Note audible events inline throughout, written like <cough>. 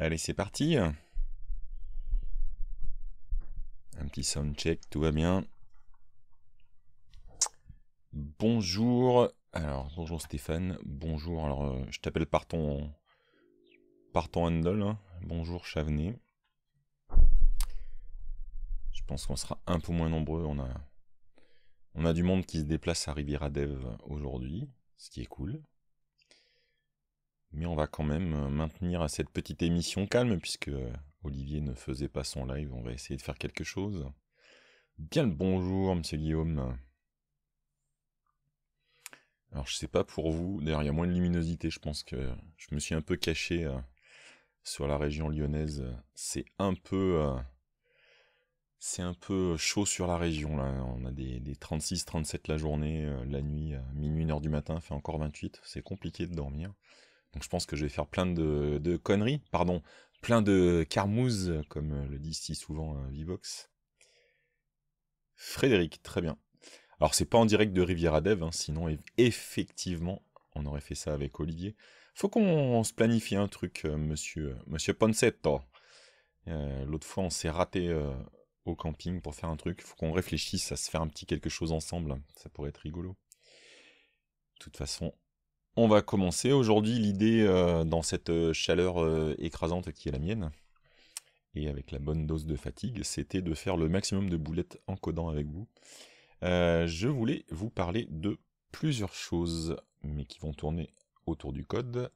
Allez, c'est parti. Un petit sound check, tout va bien. Bonjour. Alors, bonjour Stéphane. Bonjour. Alors, euh, je t'appelle par ton par handle. Hein. Bonjour Chavenet. Je pense qu'on sera un peu moins nombreux. On a on a du monde qui se déplace à Riviera Dev aujourd'hui, ce qui est cool. Mais on va quand même euh, maintenir à cette petite émission calme, puisque euh, Olivier ne faisait pas son live, on va essayer de faire quelque chose. Bien le bonjour, monsieur Guillaume. Alors je sais pas pour vous, d'ailleurs il y a moins de luminosité, je pense que je me suis un peu caché euh, sur la région lyonnaise. C'est un peu... c'est un peu chaud sur la région là. On a des, des 36-37 la journée, la nuit, minuit, 1h du matin, fait encore 28. C'est compliqué de dormir. Donc je pense que je vais faire plein de, conneries, pardon, plein de carmouses, comme euh, le dit si souvent euh, Vivox. Frédéric, très bien. Alors c'est pas en direct de Riviera Dev, hein, sinon effectivement on aurait fait ça avec Olivier. Faut qu'on se planifie un truc, euh, monsieur, euh, Ponsetto. L'autre fois on s'est raté au camping pour faire un truc. Faut qu'on réfléchisse à se faire un petit quelque chose ensemble. Ça pourrait être rigolo. De toute façon, on va commencer aujourd'hui l'idée euh, dans cette euh, chaleur euh, écrasante qui est la mienne, et avec la bonne dose de fatigue, c'était de faire le maximum de boulettes en codant avec vous. je voulais vous parler de plusieurs choses, mais qui vont tourner autour du code.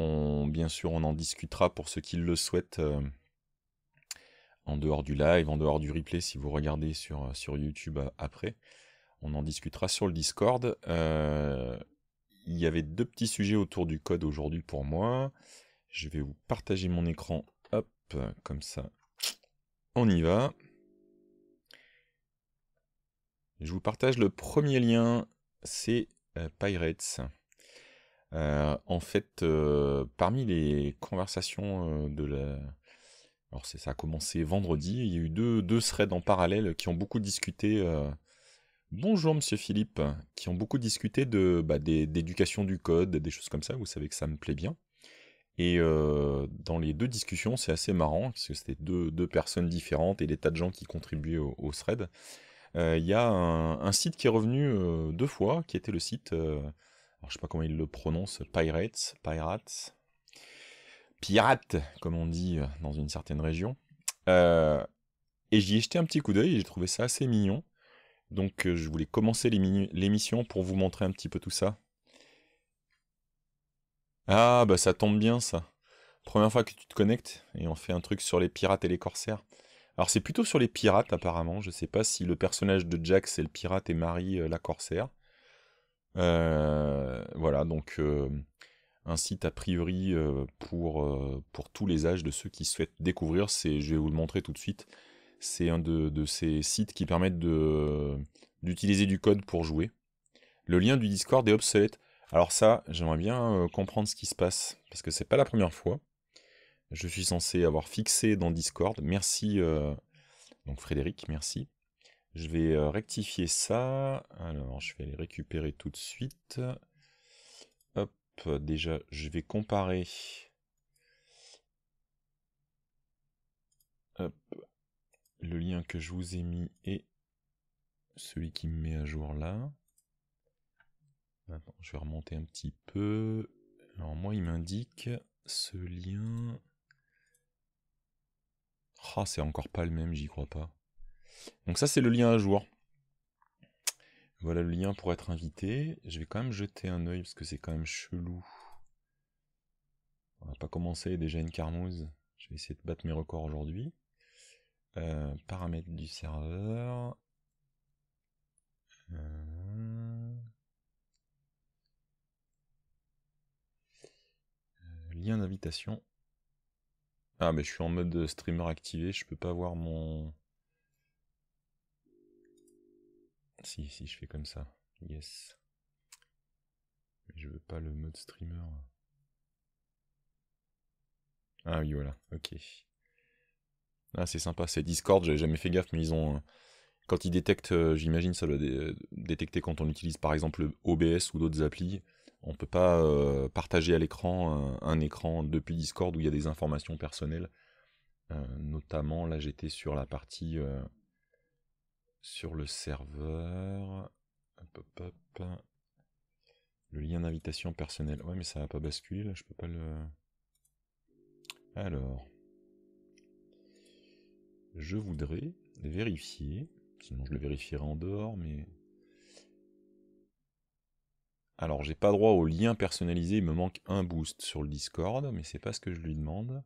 bien sûr, on en discutera pour ceux qui le souhaitent en dehors du live, en dehors du replay, si vous regardez sur YouTube après on en discutera sur le Discord. Euh, il y avait deux petits sujets autour du code aujourd'hui pour moi. Je vais vous partager mon écran. Hop, comme ça. On y va. Je vous partage le premier lien, c'est euh, Pirates. Euh, en fait, parmi les conversations de la... Alors ça a commencé vendredi, il y a eu deux, deux threads en parallèle qui ont beaucoup discuté Bonjour Monsieur Philippe, qui ont beaucoup discuté de bah, d'éducation du code, des choses comme ça, vous savez que ça me plaît bien. Et euh, dans les deux discussions, c'est assez marrant, parce que c'était deux, personnes différentes et des tas de gens qui contribuaient au, thread. Euh, il y a un, site qui est revenu euh, deux fois, qui était le site, je alors sais pas comment il le prononce, Pirates, Pirates, pirates comme on dit dans une certaine région. et j'y ai jeté un petit coup d'œil j'ai trouvé ça assez mignon. Donc euh, je voulais commencer l'émission pour vous montrer un petit peu tout ça. Ah bah ça tombe bien ça. Première fois que tu te connectes et on fait un truc sur les pirates et les corsaires. Alors c'est plutôt sur les pirates apparemment. Je sais pas si le personnage de Jack c'est le pirate et Marie euh, la corsaire. Euh, voilà donc un site a priori pour, pour tous les âges de ceux qui souhaitent découvrir. C'est je vais vous le montrer tout de suite. C'est un de, ces sites qui permettent d'utiliser du code pour jouer. Le lien du Discord est obsolète. Alors ça, j'aimerais bien euh, comprendre ce qui se passe, parce que c'est pas la première fois. Je suis censé avoir fixé dans Discord. Merci, euh, donc Frédéric, merci. Je vais euh, rectifier ça. Alors, je vais les récupérer tout de suite. Hop, déjà, je vais comparer le lien que je vous ai mis est celui qui me met à jour là. je vais remonter un petit peu. Alors moi, il m'indique ce lien. Ah, c'est encore pas le même, j'y crois pas. Donc ça, c'est le lien à jour. Voilà le lien pour être invité. Je vais quand même jeter un œil parce que c'est quand même chelou. On va pas commencé, déjà une carmouse. Je vais essayer de battre mes records aujourd'hui. Euh, paramètres du serveur. Euh, lien d'invitation. Ah mais je suis en mode streamer activé, je peux pas voir mon... Si, si, je fais comme ça. Yes. Mais je veux pas le mode streamer. Ah oui, voilà, ok. Ah, c'est sympa, c'est Discord, j'avais jamais fait gaffe, mais ils ont. Euh, quand ils détectent, euh, j'imagine, ça doit euh, détecter quand on utilise par exemple OBS ou d'autres applis. On ne peut pas partager à l'écran un, écran depuis Discord où il y a des informations personnelles. notamment, là j'étais sur la partie sur le serveur. Le lien d'invitation personnel. Ouais, mais ça va pas basculer là, je peux pas le. Alors je voudrais vérifier, sinon je le vérifierai en dehors, mais... Alors j'ai pas droit au lien personnalisé, il me manque un boost sur le Discord, mais c'est pas ce que je lui demande.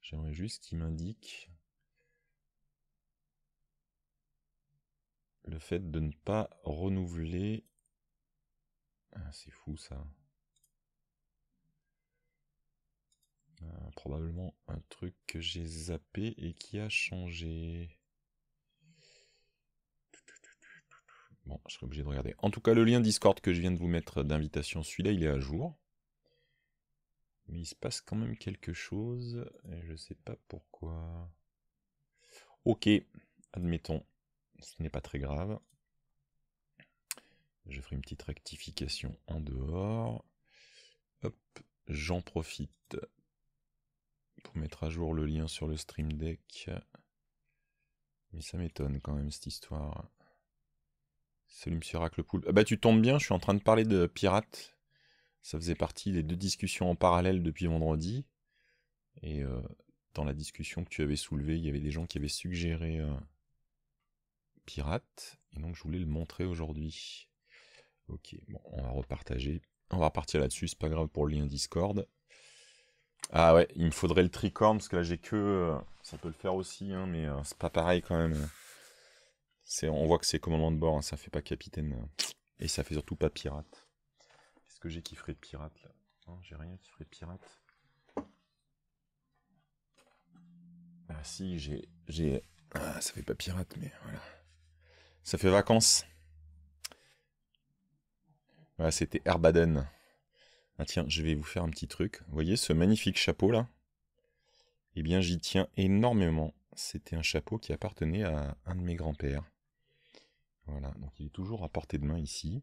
J'aimerais juste qu'il m'indique le fait de ne pas renouveler. Ah, c'est fou ça. Euh, probablement un truc que j'ai zappé et qui a changé. Bon, je serai obligé de regarder. En tout cas, le lien Discord que je viens de vous mettre d'invitation, celui-là, il est à jour. Mais il se passe quand même quelque chose, Je je sais pas pourquoi. Ok, admettons, ce n'est pas très grave. Je ferai une petite rectification en dehors. Hop, j'en profite pour mettre à jour le lien sur le Stream Deck. Mais ça m'étonne quand même cette histoire. Salut Monsieur Raclepoule. Ah bah tu tombes bien, je suis en train de parler de Pirates. Ça faisait partie des deux discussions en parallèle depuis vendredi. Et euh, dans la discussion que tu avais soulevée, il y avait des gens qui avaient suggéré euh, Pirates. Et donc je voulais le montrer aujourd'hui. Ok, bon, on va repartager. On va repartir là-dessus, c'est pas grave pour le lien Discord. Ah ouais, il me faudrait le tricorne, parce que là j'ai que... Euh, ça peut le faire aussi, hein, mais euh, c'est pas pareil quand même. on voit que c'est commandant de bord, hein, ça fait pas capitaine. Euh, et ça fait surtout pas pirate. Qu'est-ce que j'ai qui ferait de pirate là hein, j'ai rien qui ferait pirate. Ah si, j'ai. Ah, ça fait pas pirate, mais voilà. Ça fait vacances. Voilà, c'était Herbaden. Ah tiens, je vais vous faire un petit truc. Vous voyez ce magnifique chapeau là Eh bien j'y tiens énormément. C'était un chapeau qui appartenait à un de mes grands-pères. Voilà, donc il est toujours à portée de main ici.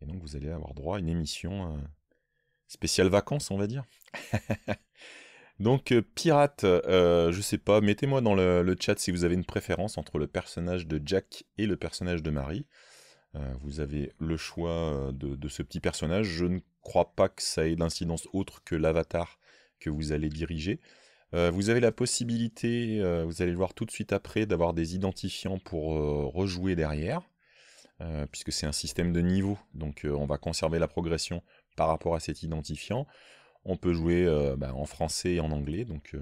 Et donc vous allez avoir droit à une émission euh, spéciale vacances, on va dire. <laughs> donc euh, pirate, je euh, je sais pas, mettez-moi dans le, chat si vous avez une préférence entre le personnage de Jack et le personnage de Marie. vous avez le choix de, de, ce petit personnage. Je ne crois pas que ça ait d'incidence autre que l'avatar que vous allez diriger. Euh, vous avez la possibilité, euh, vous allez le voir tout de suite après, d'avoir des identifiants pour euh, rejouer derrière, puisque c'est un système de niveau, donc on va conserver la progression par rapport à cet identifiant. On peut jouer bah, en français et en anglais, donc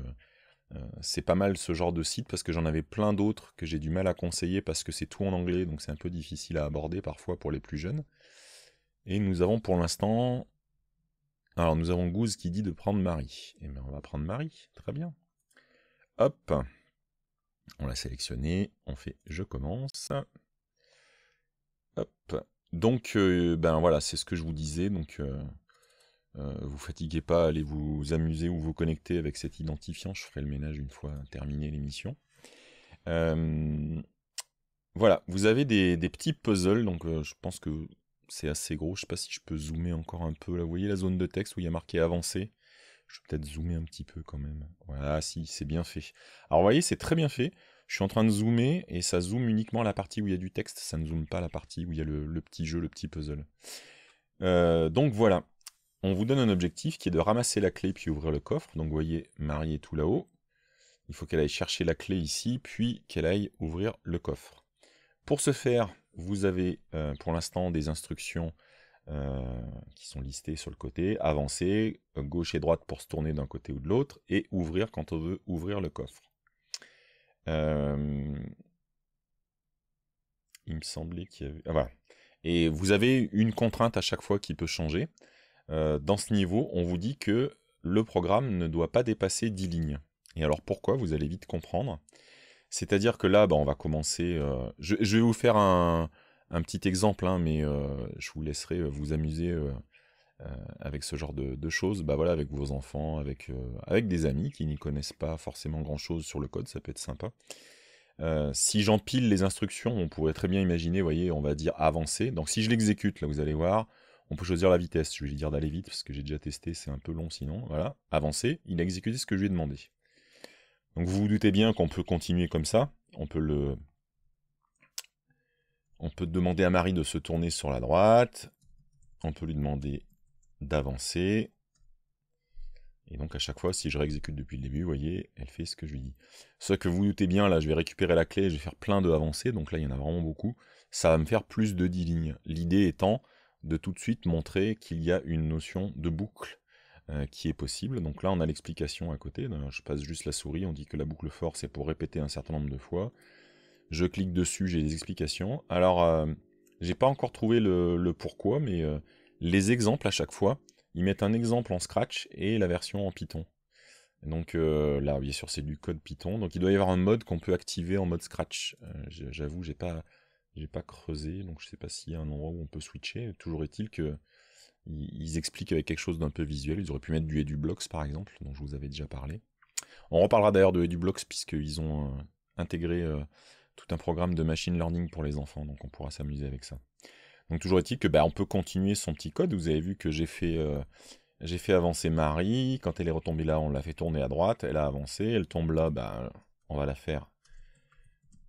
c'est pas mal ce genre de site, parce que j'en avais plein d'autres que j'ai du mal à conseiller, parce que c'est tout en anglais, donc c'est un peu difficile à aborder parfois pour les plus jeunes. Et nous avons pour l'instant alors nous avons Goose qui dit de prendre Marie. Et eh bien on va prendre Marie, très bien. Hop, on l'a sélectionné, on fait je commence. Hop, donc euh, ben voilà, c'est ce que je vous disais, donc euh, euh vous fatiguez pas, allez vous amuser ou vous connecter avec cet identifiant, je ferai le ménage une fois terminé l'émission. Euh, voilà, vous avez des petits puzzles, donc je pense que c'est assez gros. Je ne sais pas si je peux zoomer encore un peu. Là, vous voyez la zone de texte où il y a marqué avancé. Je peux peut-être zoomer un petit peu quand même. Voilà, ah si, c'est bien fait. Alors vous voyez, c'est très bien fait. Je suis en train de zoomer et ça zoome uniquement la partie où il y a du texte. Ça ne zoome pas la partie où il y a le, petit jeu, le petit puzzle. Euh, donc voilà. On vous donne un objectif qui est de ramasser la clé puis ouvrir le coffre. Donc vous voyez, Marie est tout là-haut. Il faut qu'elle aille chercher la clé ici, puis qu'elle aille ouvrir le coffre. Pour ce faire, vous avez euh, pour l'instant des instructions euh, qui sont listées sur le côté, avancer, euh, gauche et droite pour se tourner d'un côté ou de l'autre, et ouvrir quand on veut ouvrir le coffre. Il me semblait qu'il y avait... Ah, voilà. Et vous avez une contrainte à chaque fois qui peut changer. dans ce niveau, on vous dit que le programme ne doit pas dépasser 10 lignes. Et alors pourquoi Vous allez vite comprendre. C'est-à-dire que là, bah, on va commencer. Euh, je, vais vous faire un, petit exemple, hein, mais euh, je vous laisserai euh, vous amuser avec ce genre de, choses. Bah voilà, avec vos enfants, avec, avec des amis qui n'y connaissent pas forcément grand-chose sur le code, ça peut être sympa. si j'empile les instructions, on pourrait très bien imaginer, vous voyez, on va dire avancer. Donc si je l'exécute, là vous allez voir, on peut choisir la vitesse. Je vais lui dire d'aller vite parce que j'ai déjà testé, c'est un peu long sinon. Voilà, avancer, il a exécuté ce que je lui ai demandé. Donc vous vous doutez bien qu'on peut continuer comme ça. On peut le... On peut demander à Marie de se tourner sur la droite. On peut lui demander d'avancer. Et donc à chaque fois, si je réexécute depuis le début, vous voyez, elle fait ce que je lui dis. Ce que vous vous doutez bien, là, je vais récupérer la clé, je vais faire plein de avancées, donc là, il y en a vraiment beaucoup. Ça va me faire plus de 10 lignes. L'idée étant de tout de suite montrer qu'il y a une notion de boucle euh, qui est possible. Donc là, on a l'explication à côté. Je passe juste la souris, on dit que la boucle force c'est pour répéter un certain nombre de fois. Je clique dessus, j'ai des explications. Alors, euh, j'ai pas encore trouvé le, pourquoi, mais euh, les exemples à chaque fois, ils mettent un exemple en Scratch et la version en Python. Donc là, bien sûr, c'est du code Python. Donc il doit y avoir un mode qu'on peut activer en mode Scratch. J'avoue, j'ai pas, j'ai pas creusé, donc je sais pas s'il y a un endroit où on peut switcher. Toujours est-il que ils, expliquent avec quelque chose d'un peu visuel. Ils auraient pu mettre du EduBlocks par exemple, dont je vous avais déjà parlé. On reparlera d'ailleurs de EduBlocks puisqu'ils ont euh, intégré euh, tout un programme de machine learning pour les enfants, donc on pourra s'amuser avec ça. Donc toujours est-il que bah, on peut continuer son petit code. Vous avez vu que j'ai fait, euh, fait avancer Marie. Quand elle est retombée là, on l'a fait tourner à droite. Elle a avancé. Elle tombe là, bah, on va la faire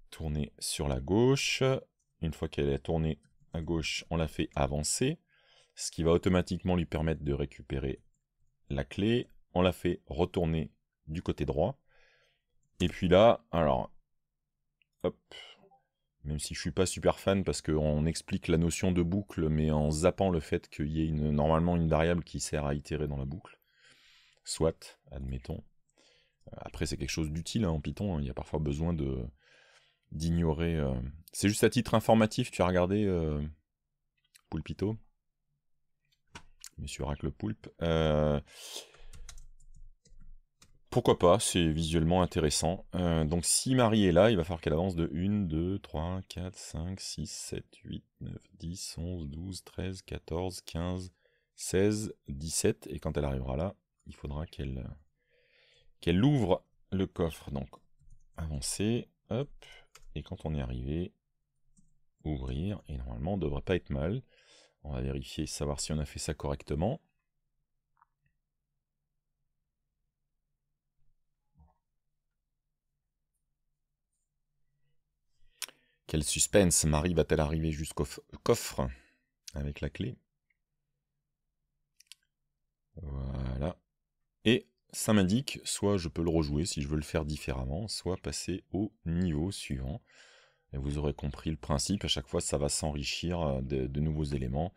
tourner sur la gauche. Une fois qu'elle est tournée à gauche, on la fait avancer ce qui va automatiquement lui permettre de récupérer la clé. On la fait retourner du côté droit. Et puis là, alors, hop, même si je suis pas super fan parce qu'on explique la notion de boucle, mais en zappant le fait qu'il y ait normalement une variable qui sert à itérer dans la boucle. Soit, admettons. Euh, après, c'est quelque chose d'utile hein, en Python, hein, il y a parfois besoin de d'ignorer. Euh, c'est juste à titre informatif, tu as regardé euh, Pulpito Monsieur racle Poulpe. Euh, pourquoi pas, c'est visuellement intéressant. Euh, donc si Marie est là, il va falloir qu'elle avance de 1, 2, 3, 4, 5, 6, 7, 8, 9, 10, 11, 12, 13, 14, 15, 16, 17. Et quand elle arrivera là, il faudra qu'elle qu'elle ouvre le coffre. Donc avancer, hop. Et quand on est arrivé, ouvrir. Et normalement, on ne devrait pas être mal. On va vérifier, savoir si on a fait ça correctement. Quel suspense Marie va-t-elle arriver jusqu'au coffre avec la clé Voilà. Et ça m'indique, soit je peux le rejouer si je veux le faire différemment, soit passer au niveau suivant. Et vous aurez compris le principe, à chaque fois ça va s'enrichir euh, de, nouveaux éléments.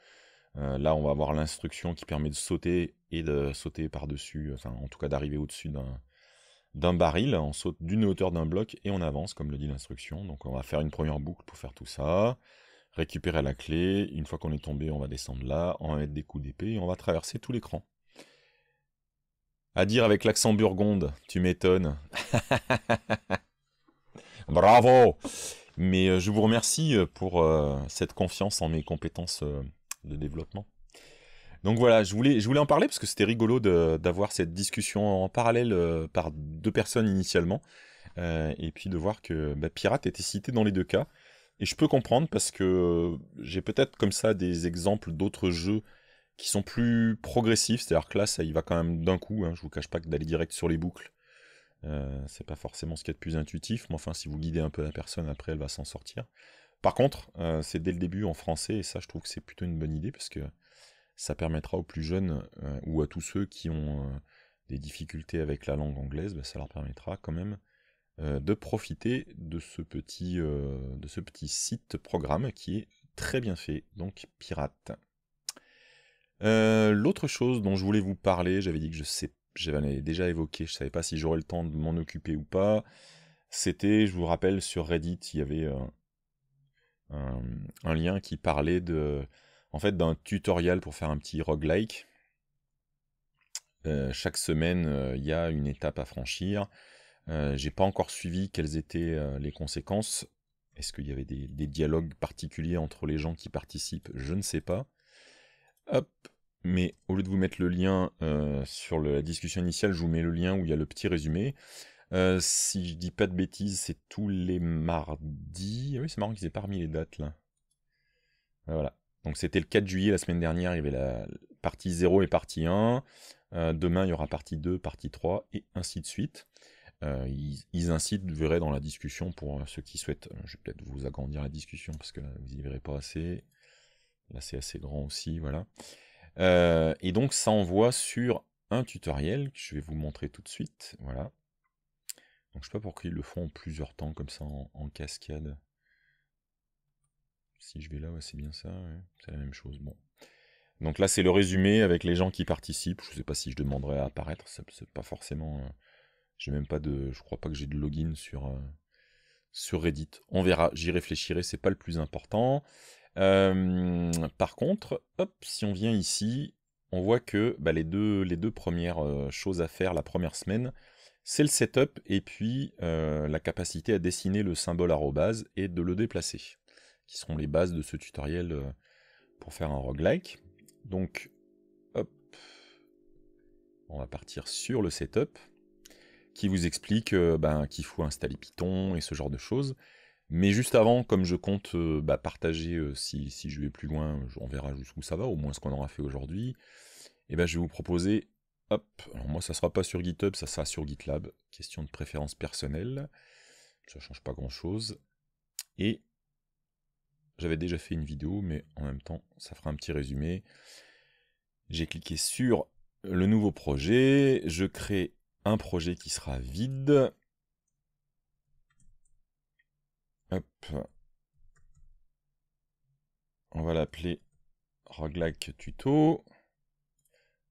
Euh, là, on va avoir l'instruction qui permet de sauter et de sauter par-dessus, enfin en tout cas d'arriver au-dessus d'un baril. On saute d'une hauteur d'un bloc et on avance, comme le dit l'instruction. Donc on va faire une première boucle pour faire tout ça. Récupérer la clé, une fois qu'on est tombé, on va descendre là, on va mettre des coups d'épée et on va traverser tout l'écran. À dire avec l'accent burgonde, tu m'étonnes. <laughs> Bravo mais euh, je vous remercie euh, pour euh, cette confiance en mes compétences de développement. Donc voilà, je voulais, je voulais en parler parce que c'était rigolo d'avoir cette discussion en parallèle par deux personnes initialement. et puis de voir que bah, Pirate était cité dans les deux cas. Et je peux comprendre parce que j'ai peut-être comme ça des exemples d'autres jeux qui sont plus progressifs. C'est-à-dire que là, ça y va quand même d'un coup. Hein. Je vous cache pas que d'aller direct sur les boucles, euh, c'est pas forcément ce qui est le plus intuitif, mais enfin, si vous guidez un peu la personne, après, elle va s'en sortir. Par contre, euh, c'est dès le début en français, et ça, je trouve que c'est plutôt une bonne idée, parce que ça permettra aux plus jeunes, euh, ou à tous ceux qui ont des difficultés avec la langue anglaise, bah, ça leur permettra quand même de profiter de ce, petit, de ce petit site programme qui est très bien fait, donc pirate. l'autre chose dont je voulais vous parler, j'avais dit que je sais j'avais déjà évoqué, je ne savais pas si j'aurais le temps de m'en occuper ou pas. C'était, je vous rappelle, sur Reddit, il y avait euh, un, lien qui parlait de, en fait, d'un tutoriel pour faire un petit roguelike. Euh, chaque semaine, euh, il y a une étape à franchir. Je J'ai pas encore suivi quelles étaient les conséquences. Est-ce qu'il y avait des, des dialogues particuliers entre les gens qui participent Je ne sais pas. Hop, mais au lieu de vous mettre le lien euh, sur la discussion initiale, je vous mets le lien où il y a le petit résumé. Euh, si je dis pas de bêtises, c'est tous les mardis. Ah oui, c'est marrant qu'ils aient pas remis les dates là. Voilà. Donc c'était le 4 juillet la semaine dernière, il y avait la partie 0 et partie 1. Euh, demain, il y aura partie 2, partie 3 et ainsi de suite. ils, incitent, vous verrez dans la discussion pour ceux qui souhaitent. Je vais peut-être vous agrandir la discussion parce que vous n'y verrez pas assez. Là, c'est assez grand aussi, voilà. Euh, et donc ça envoie sur un tutoriel que je vais vous montrer tout de suite. Voilà. Donc je sais pas pourquoi ils le font en plusieurs temps comme ça en, cascade. Si je vais là, c'est bien ça, c'est la même chose. Bon. Donc là c'est le résumé avec les gens qui participent. Je ne sais pas si je demanderai à apparaître, c'est pas forcément. Euh, même pas de. Je crois pas que j'ai de login sur, euh, Reddit. On verra, j'y réfléchirai, c'est pas le plus important. Euh, par contre, hop, si on vient ici, on voit que bah, les, deux, les, deux, premières euh, choses à faire la première semaine, c'est le setup et puis euh, la capacité à dessiner le symbole arrobase et de le déplacer, qui seront les bases de ce tutoriel pour faire un roguelike. Donc, hop, on va partir sur le setup qui vous explique ben, qu'il faut installer Python et ce genre de choses. Mais juste avant, comme je compte euh, bah, partager, euh, si, si, je vais plus loin, on verra jusqu'où ça va, au moins ce qu'on aura fait aujourd'hui, et eh ben, je vais vous proposer, hop, alors moi ça sera pas sur GitHub, ça sera sur GitLab, question de préférence personnelle, ça change pas grand chose, et j'avais déjà fait une vidéo, mais en même temps, ça fera un petit résumé. J'ai cliqué sur le nouveau projet, je crée un projet qui sera vide, on va l'appeler roguelike tuto.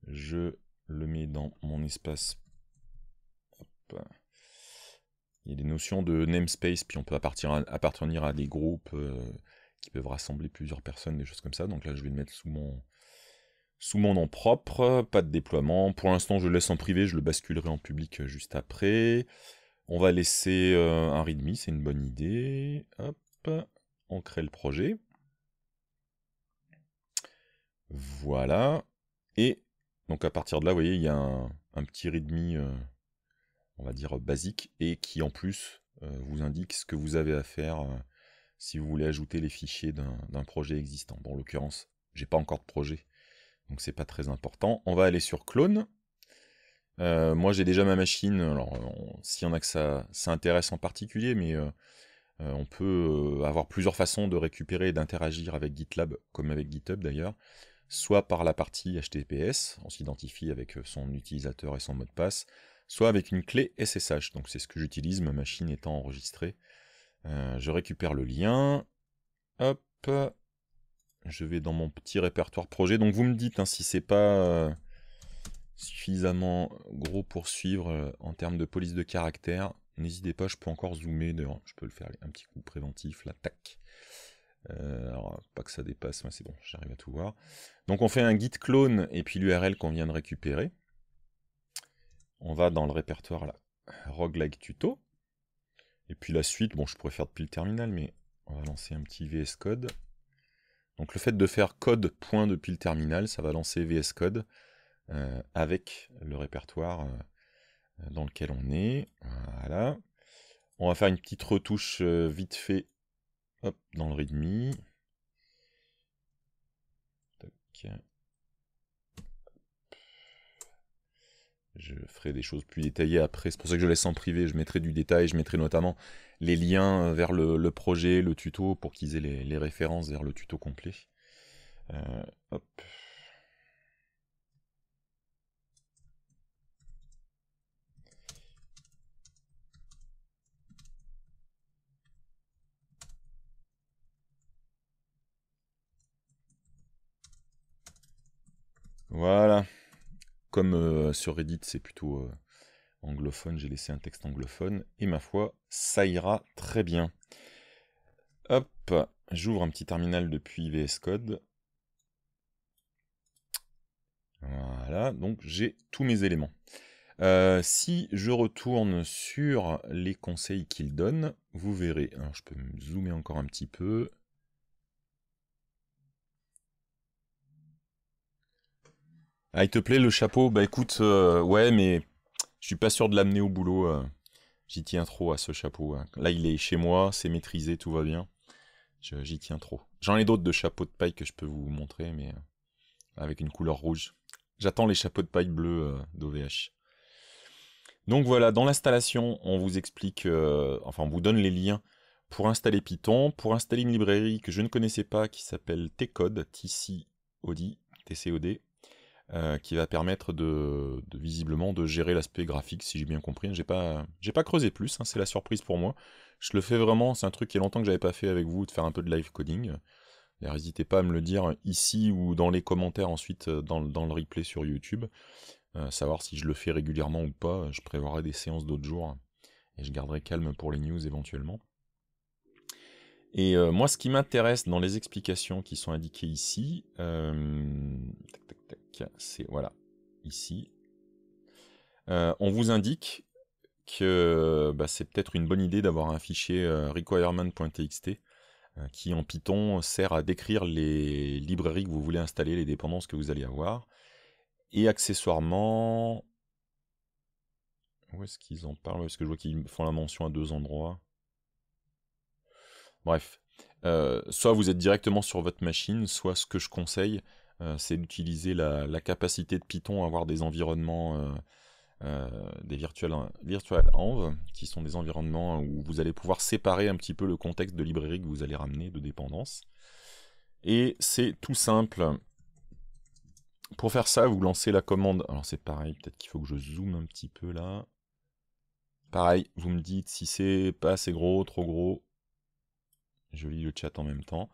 Je le mets dans mon espace. Il y a des notions de namespace, puis on peut appartenir à, des groupes euh, qui peuvent rassembler plusieurs personnes, des choses comme ça. Donc là, je vais le mettre sous mon, sous mon nom propre, pas de déploiement. Pour l'instant, je le laisse en privé, je le basculerai en public euh, juste après. On va laisser euh, un readme, c'est une bonne idée. Hop, on crée le projet. Voilà. Et donc à partir de là, vous voyez, il y a un, petit readme, euh, on va dire basique, et qui en plus euh, vous indique ce que vous avez à faire si vous voulez ajouter les fichiers d'un projet existant. Bon, en l'occurrence, j'ai pas encore de projet, donc c'est pas très important. On va aller sur clone. Euh, moi, j'ai déjà ma machine. Alors, euh, s'il y en a que ça, ça intéresse en particulier, mais euh, on peut avoir plusieurs façons de récupérer et d'interagir avec GitLab, comme avec GitHub d'ailleurs. Soit par la partie HTTPS, on s'identifie avec son utilisateur et son mot de passe, soit avec une clé SSH. Donc, c'est ce que j'utilise, ma machine étant enregistrée. je récupère le lien. Hop. Je vais dans mon petit répertoire projet. Donc vous me dites hein, si c'est pas suffisamment gros pour suivre euh, en termes de police de caractère. N'hésitez pas, je peux encore zoomer, d'ailleurs je peux le faire un petit coup préventif, l'attaque. Euh, alors, pas que ça dépasse, c'est bon, j'arrive à tout voir. Donc on fait un git clone et puis l'URL qu'on vient de récupérer. On va dans le répertoire là, roguelike tuto. Et puis la suite, bon je pourrais faire depuis le terminal, mais on va lancer un petit VS Code. Donc le fait de faire code point depuis le terminal, ça va lancer VS Code. Euh, avec le répertoire euh, dans lequel on est. Voilà. On va faire une petite retouche euh, vite fait dans le readme. Je ferai des choses plus détaillées après. C'est pour ça que je laisse en privé. Je mettrai du détail. Je mettrai notamment les liens vers le, projet, le tuto, pour qu'ils aient les, références vers le tuto complet. hop. Voilà. Comme euh, sur Reddit, c'est plutôt euh, anglophone, j'ai laissé un texte anglophone. Et ma foi, ça ira très bien. Hop, j'ouvre un petit terminal depuis VS Code. Voilà, donc j'ai tous mes éléments. Euh, si je retourne sur les conseils qu'il donne, vous verrez. je peux me zoomer encore un petit peu. Ah, il te plaît le chapeau Bah écoute, euh, ouais, mais je suis pas sûr de l'amener au boulot. Euh. J'y tiens trop à ce chapeau. Hein. Là, il est chez moi, c'est maîtrisé, tout va bien. J'y tiens trop. J'en ai d'autres de chapeaux de paille que je peux vous montrer, mais euh, avec une couleur rouge. J'attends les chapeaux de paille bleus d'OVH. Donc voilà, dans l'installation, on vous explique, enfin on vous donne les liens pour installer Python, pour installer une librairie que je ne connaissais pas qui s'appelle tcode, T-C-O-D, euh, qui va permettre de, visiblement de gérer l'aspect graphique, si j'ai bien compris. J'ai pas, j'ai pas creusé plus, hein, c'est la surprise pour moi. Je le fais vraiment, c'est un truc qui est longtemps que j'avais pas fait avec vous, de faire un peu de live coding. N'hésitez pas à me le dire ici ou dans les commentaires ensuite euh, dans, le replay sur YouTube. Euh, savoir si je le fais régulièrement ou pas, je prévoirai des séances d'autres jours et je garderai calme pour les news éventuellement. Et moi, ce qui m'intéresse dans les explications qui sont indiquées ici, c'est voilà, ici. Euh, on vous indique que bah, c'est peut-être une bonne idée d'avoir un fichier euh, requirement.txt euh, qui en Python sert à décrire les librairies que vous voulez installer, les dépendances que vous allez avoir. Et accessoirement, où est-ce qu'ils en parlent Est-ce que je vois qu'ils font la mention à deux endroits Bref, soit vous êtes directement sur votre machine, soit ce que je conseille, euh, c'est d'utiliser la, capacité de Python à avoir des environnements, euh, euh, des virtual, env, qui sont des environnements où vous allez pouvoir séparer un petit peu le contexte de librairie que vous allez ramener de dépendance. Et c'est tout simple. Pour faire ça, vous lancez la commande. Alors c'est pareil, peut-être qu'il faut que je zoome un petit peu là. Pareil, vous me dites si c'est pas assez gros, trop gros. Je lis le chat en même temps.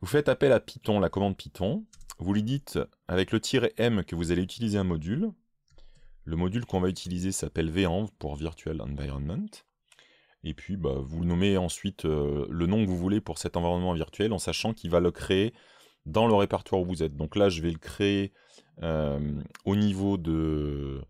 Vous faites appel à Python, la commande Python vous lui dites avec le tiret M que vous allez utiliser un module. Le module qu'on va utiliser s'appelle venv pour Virtual Environment. Et puis bah, vous nommez ensuite euh, le nom que vous voulez pour cet environnement virtuel en sachant qu'il va le créer dans le répertoire où vous êtes. Donc là, je vais le créer euh, au niveau de,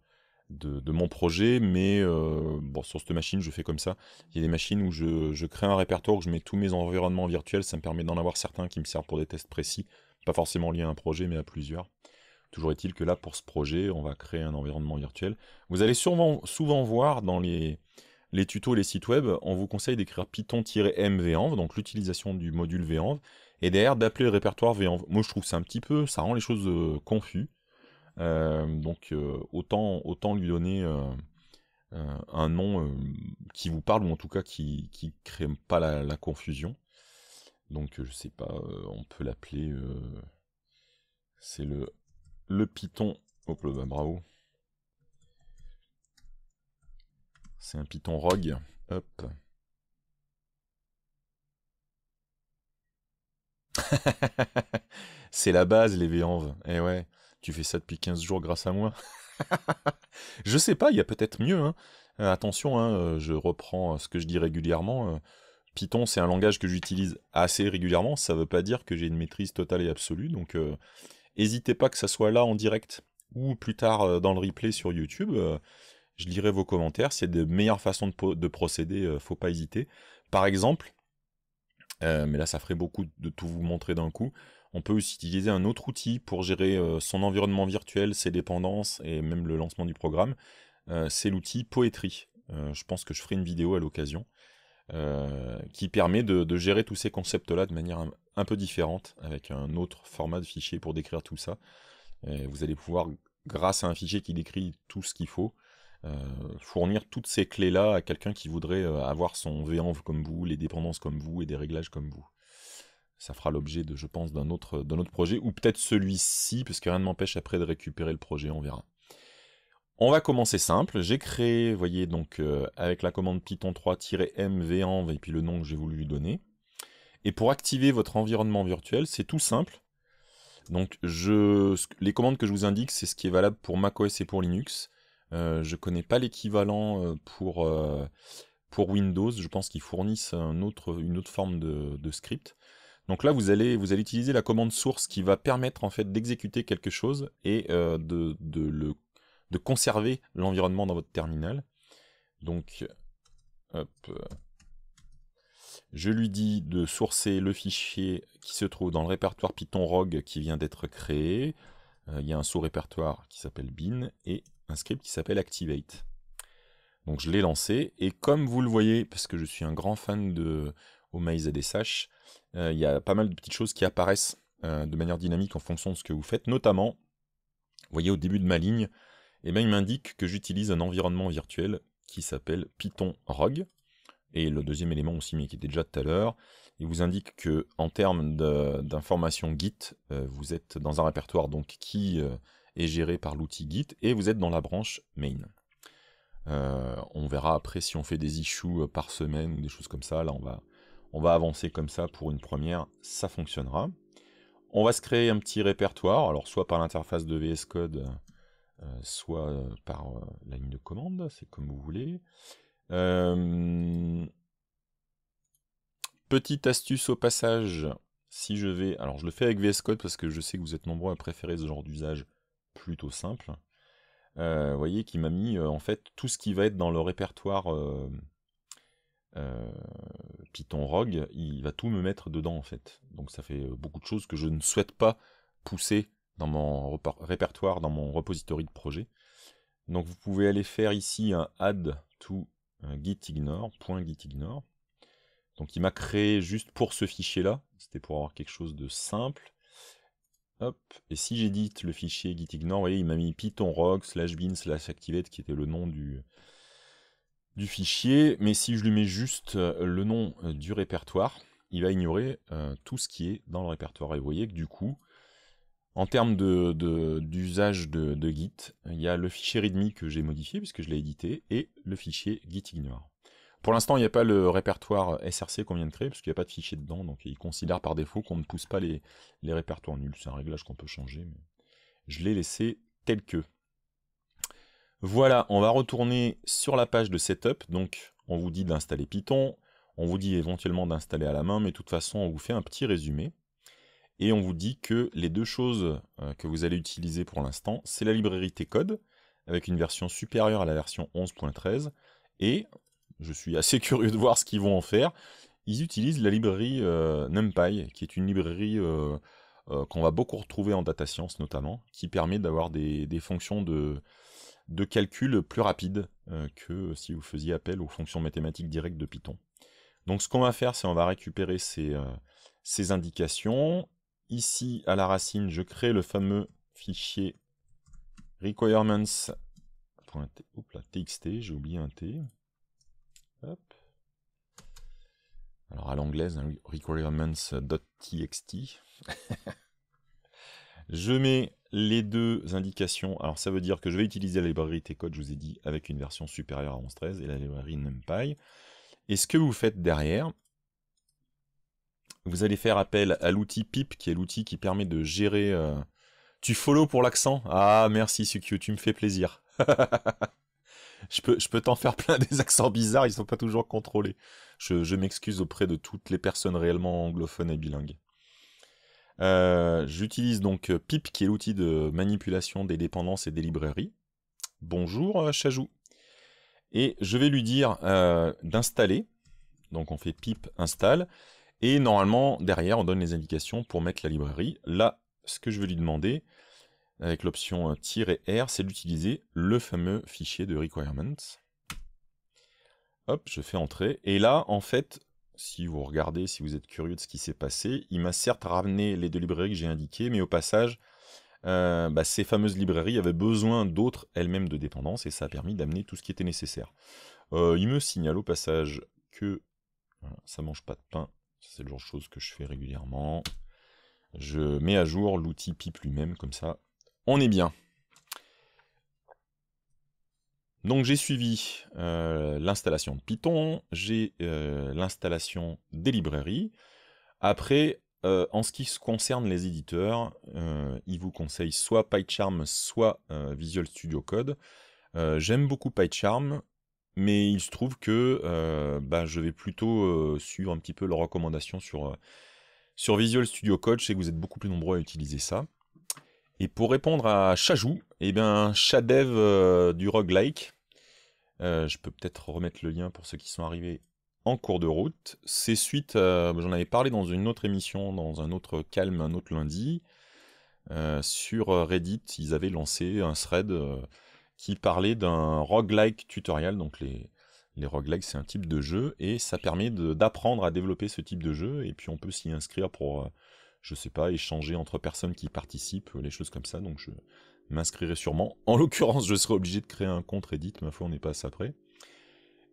mon projet, mais euh, bon, sur cette machine, je fais comme ça. Il y a des machines où je, je crée un répertoire, où je mets tous mes environnements virtuels, ça me permet d'en avoir certains qui me servent pour des tests précis, pas forcément lié à un projet, mais à plusieurs. Toujours est-il que là, pour ce projet, on va créer un environnement virtuel. Vous allez souvent, souvent voir dans les, tutos et les sites web, on vous conseille d'écrire python mvenv e e, donc l'utilisation du module venv, e et derrière d'appeler le répertoire venv. Moi, je trouve ça un petit peu, ça rend les choses confuses. Euh, confus. Euh, donc, euh, autant, autant lui donner un nom qui vous parle, ou en tout cas qui ne crée pas la confusion. Donc euh, je sais pas, euh, on peut l'appeler. Euh, c'est le, le Python. Hop bah, bravo. C'est un Python rogue. Hop. <laughs> c'est la base, les véanves. Eh ouais, tu fais ça depuis 15 jours grâce à moi. <laughs> je sais pas, il y a peut-être mieux. Hein. attention, hein, je reprends ce que je dis régulièrement. Python, c'est un langage que j'utilise assez régulièrement. Ça ne veut pas dire que j'ai une maîtrise totale et absolue. Donc, euh, n'hésitez pas que ça soit là en direct ou plus tard euh, dans le replay sur YouTube. Euh, je lirai vos commentaires. C'est de meilleures façons de, de procéder, faut pas hésiter. Par exemple, mais là, ça ferait beaucoup de tout vous montrer d'un coup. On peut aussi utiliser un autre outil pour gérer son environnement virtuel, ses dépendances et même le lancement du programme. c'est l'outil Poetry. je pense que je ferai une vidéo à l'occasion. Euh, qui permet de, gérer tous ces concepts-là de manière un, peu différente, avec un autre format de fichier pour décrire tout ça. vous allez pouvoir, grâce à un fichier qui décrit tout ce qu'il faut, euh, fournir toutes ces clés-là à quelqu'un qui voudrait euh, avoir son VENV comme vous, les dépendances comme vous et des réglages comme vous. Ça fera l'objet, je pense, d'un autre, d'un autre projet, ou peut-être celui-ci, parce que rien ne m'empêche après de récupérer le projet, on verra. On va commencer simple. J'ai créé, vous voyez, donc euh, avec la commande python 3-mv et puis le nom que j'ai voulu lui donner. Et pour activer votre environnement virtuel, c'est tout simple. Donc je, les commandes que je vous indique, c'est ce qui est valable pour macOS et pour Linux. Euh, je ne connais pas l'équivalent euh, pour, pour Windows. Je pense qu'ils fournissent une autre forme de, script. Donc là, vous allez, vous allez utiliser la commande source qui va permettre en fait d'exécuter quelque chose et de, de le de conserver l'environnement dans votre terminal. Donc, je lui dis de sourcer le fichier qui se trouve dans le répertoire Python Rogue qui vient d'être créé. Euh, il y a un sous-répertoire qui s'appelle bin et un script qui s'appelle activate. Donc je l'ai lancé et comme vous le voyez, parce que je suis un grand fan de des euh, il y a pas mal de petites choses qui apparaissent euh, de manière dynamique en fonction de ce que vous faites, notamment, vous voyez au début de ma ligne, et ben, il m'indique que j'utilise un environnement virtuel qui s'appelle Python Rogue. Et le deuxième élément aussi, mais qui était déjà tout à l'heure, il vous indique que en termes d'informations Git, euh, vous êtes dans un répertoire donc qui euh, est géré par l'outil Git et vous êtes dans la branche main. Euh, on verra après si on fait des issues par semaine ou des choses comme ça. Là, on va, on va avancer comme ça pour une première, ça fonctionnera. On va se créer un petit répertoire, alors soit par l'interface de VS Code euh, soit euh, par euh, la ligne de commande, c'est comme vous voulez. Petite astuce au passage, si je vais... Alors je le fais avec VS Code parce que je sais que vous êtes nombreux à préférer ce genre d'usage plutôt simple. Vous voyez qu'il m'a mis en fait tout ce qui va être dans le répertoire Python Rogue, il va tout me mettre dedans en fait. Donc ça fait beaucoup de choses que je ne souhaite pas pousser dans mon répertoire, dans mon repository de projet. Donc vous pouvez aller faire ici un add to gitignore.gitignore. Euh, Donc il m'a créé juste pour ce fichier-là, c'était pour avoir quelque chose de simple. Hop. Et si j'édite le fichier gitignore, vous voyez, il m'a mis python rock slash bin slash activate qui était le nom du, du fichier. Mais si je lui mets juste euh, le nom euh, du répertoire, il va ignorer tout ce qui est dans le répertoire. Et vous voyez que du coup, en termes d'usage de, Git, il y a le fichier README que j'ai modifié puisque je l'ai édité et le fichier gitignore. Pour l'instant, il n'y a pas le répertoire SRC qu'on vient de créer, puisqu'il n'y a pas de fichier dedans, donc il considère par défaut qu'on ne pousse pas les, les répertoires nuls. C'est un réglage qu'on peut changer, mais je l'ai laissé tel que. Voilà, on va retourner sur la page de setup. Donc, on vous dit d'installer Python, on vous dit éventuellement d'installer à la main, mais de toute façon, on vous fait un petit résumé et on vous dit que les deux choses euh, que vous allez utiliser pour l'instant, c'est la librairie T-code, avec une version supérieure à la version 11.13, et je suis assez <laughs> curieux de voir ce qu'ils vont en faire, ils utilisent la librairie euh, NumPy, qui est une librairie euh, qu'on va beaucoup retrouver en data science notamment, qui permet d'avoir des, fonctions de, calcul plus rapides que si vous faisiez appel aux fonctions mathématiques directes de Python. Donc ce qu'on va faire, c'est on va récupérer ces indications ici à la racine, je crée le fameux fichier requirements.txt. j'ai oublié un t. Alors à l'anglaise, hein, requirements.txt. <laughs> je mets les deux indications. Alors ça veut dire que je vais utiliser la librairie T-code, je vous ai dit, avec une version supérieure à 11.13 et la librairie NumPy. Et ce que vous faites derrière, vous allez faire appel à l'outil pip, qui est l'outil qui permet de gérer... Euh, tu follow pour l'accent Ah, merci que tu me fais plaisir. <laughs> je peux, je peux t'en faire plein des accents bizarres, ils sont pas toujours contrôlés. Je, m'excuse auprès de toutes les personnes réellement anglophones et bilingues. Euh, j'utilise donc euh, Pip, qui est l'outil de manipulation des dépendances et des librairies. Bonjour, Chajou. Et je vais lui dire d'installer. Donc on fait pip install. Et normalement, derrière, on donne les indications pour mettre la librairie. Là, ce que je veux lui demander, avec l'option euh, "-r", c'est d'utiliser le fameux fichier de requirements. Hop, je fais entrer. Et là, en fait, si vous regardez, si vous êtes curieux de ce qui s'est passé, il m'a certes ramené les deux librairies que j'ai indiquées, mais au passage, euh, bah, ces fameuses librairies avaient besoin d'autres elles-mêmes de dépendances, et ça a permis d'amener tout ce qui était nécessaire. Euh, il me signale au passage que... Ça ça mange pas de pain, c'est le genre de choses que je fais régulièrement. Je mets à jour l'outil pipe lui-même, comme ça, on est bien. Donc j'ai suivi euh, l'installation de Python, j'ai euh, l'installation des librairies. Après, euh, en ce qui concerne les éditeurs, ils vous conseillent soit PyCharm, soit Visual Studio Code. J'aime beaucoup PyCharm, mais il se trouve que euh, bah, je vais plutôt euh, suivre un petit peu leurs recommandations euh, sur, Visual Studio Code. Je sais que vous êtes beaucoup plus nombreux à utiliser ça. Et pour répondre à Chajou, eh bien, Chadev du roguelike, je peux peut-être remettre le lien pour ceux qui sont arrivés en cours de route. C'est suite, j'en avais parlé dans une autre émission, dans un autre calme, un autre lundi. sur Reddit, ils avaient lancé un thread qui parlait d'un roguelike tutoriel Donc les, les roguelikes, c'est un type de jeu et ça permet d'apprendre à développer ce type de jeu. Et puis on peut s'y inscrire pour, euh, je sais pas, échanger entre personnes qui participent, les choses comme ça. Donc je m'inscrirai sûrement. <laughs> En l'occurrence, je serai obligé de créer un compte Reddit. Ma foi, on n'est pas à ça près.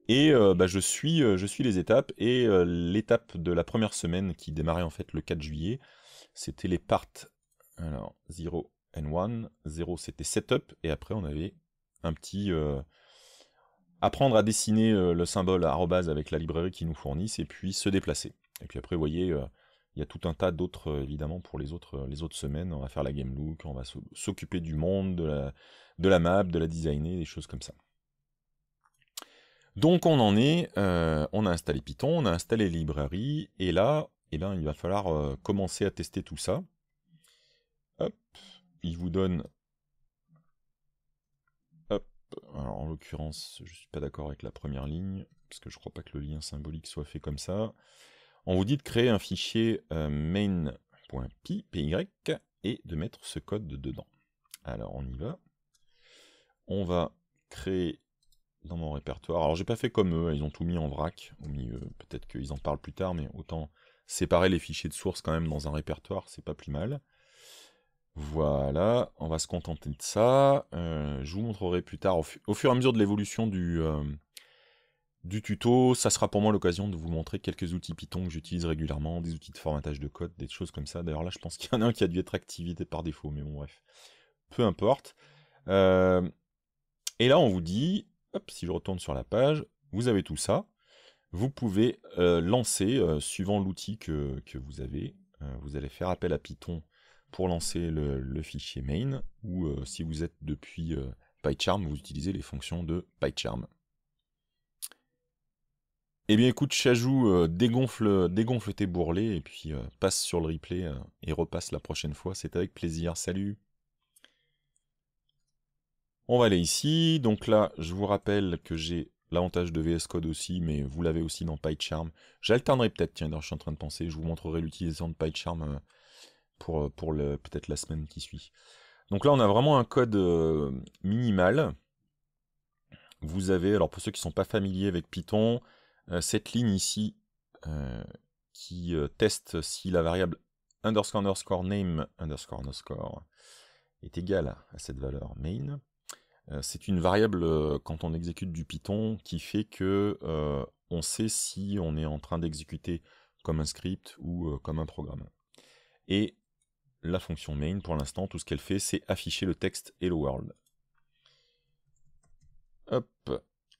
Et euh, bah, je, suis, euh, je suis les étapes. Et l'étape de la première semaine qui démarrait en fait le 4 juillet, c'était les parts. Alors, 0 and 1. 0 c'était setup. Et après, on avait petit euh, apprendre à dessiner euh, le symbole arrobase avec la librairie qui nous fournissent et puis se déplacer. Et puis après, vous voyez, euh, il y a tout un tas d'autres, évidemment, pour les autres, les autres semaines. On va faire la game look, on va s'occuper du monde, de la, de la map, de la designer, des choses comme ça. Donc on en est, on a installé Python, on a installé librairie et là, et eh là ben, il va falloir commencer à tester tout ça. Hop, il vous donne alors, en l'occurrence, je ne suis pas d'accord avec la première ligne, parce que je crois pas que le lien symbolique soit fait comme ça. On vous dit de créer un fichier euh, main.py et de mettre ce code dedans. Alors on y va. On va créer dans mon répertoire. Alors j'ai pas fait comme eux, ils ont tout mis en vrac au milieu. Peut-être qu'ils en parlent plus tard, mais autant séparer les fichiers de source quand même dans un répertoire, c'est pas plus mal. Voilà, on va se contenter de ça. Euh, je vous montrerai plus tard, au, fur et à mesure de l'évolution du, euh, du tuto, ça sera pour moi l'occasion de vous montrer quelques outils Python que j'utilise régulièrement, des outils de formatage de code, des choses comme ça. D'ailleurs là, je pense <laughs> qu'il y en a un qui a dû être activité par défaut, mais bon, bref. Peu importe. Euh, et là, on vous dit, si je retourne sur la page, vous avez tout ça. Vous pouvez lancer, suivant l'outil que, vous avez, vous allez faire appel à Python pour lancer le, fichier main, ou euh, si vous êtes depuis euh, PyCharm, vous utilisez les fonctions de PyCharm. Eh bien écoute, Chajou, euh, dégonfle, dégonfle tes bourrelets et puis passe sur le replay et repasse la prochaine fois, c'est avec plaisir, salut On va aller ici, donc là je vous rappelle que j'ai l'avantage de VS Code aussi, mais vous l'avez aussi dans PyCharm. J'alternerai peut-être, tiens, je suis en train de penser, je vous montrerai l'utilisation de PyCharm pour, euh, pour peut-être la semaine qui suit. Donc là, on a vraiment un code euh, minimal. Vous avez, alors pour ceux qui ne sont pas familiers avec Python, euh, cette ligne ici qui teste si la variable underscore underscore name underscore underscore est égale à cette valeur main. C'est une variable quand on exécute du Python qui fait que on sait si on est en train d'exécuter comme un script ou comme un programme. Et la fonction main, pour l'instant, tout ce qu'elle fait, c'est afficher le texte Hello World. Hop,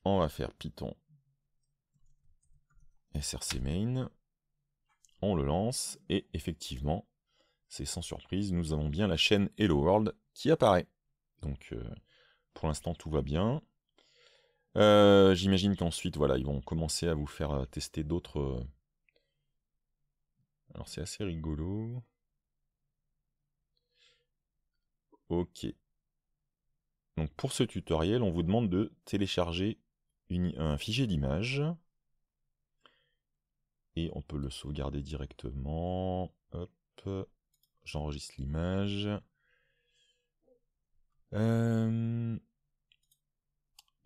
on va faire Python src main, on le lance, et effectivement, c'est sans surprise, nous avons bien la chaîne Hello World qui apparaît. Donc, euh, pour l'instant, tout va bien. Euh, j'imagine qu'ensuite, voilà, ils vont commencer à vous faire euh, tester d'autres... Alors, c'est assez rigolo... Ok. Donc pour ce tutoriel, on vous demande de télécharger un fichier d'image. Et on peut le sauvegarder directement. j'enregistre l'image. Euh,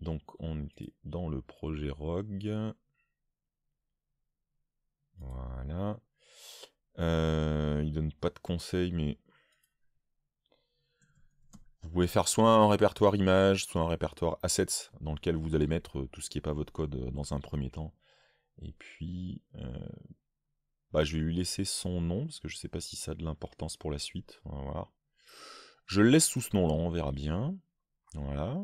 donc on était dans le projet Rogue. Voilà. Euh, il donne pas de conseils, mais vous pouvez faire soit un répertoire image, soit un répertoire assets, dans lequel vous allez mettre euh, tout ce qui n'est pas votre code euh, dans un premier temps. Et puis, euh, bah, je vais lui laisser son nom, parce que je ne sais pas si ça a de l'importance pour la suite. On va voir. Je le laisse sous ce nom-là, on verra bien. Voilà.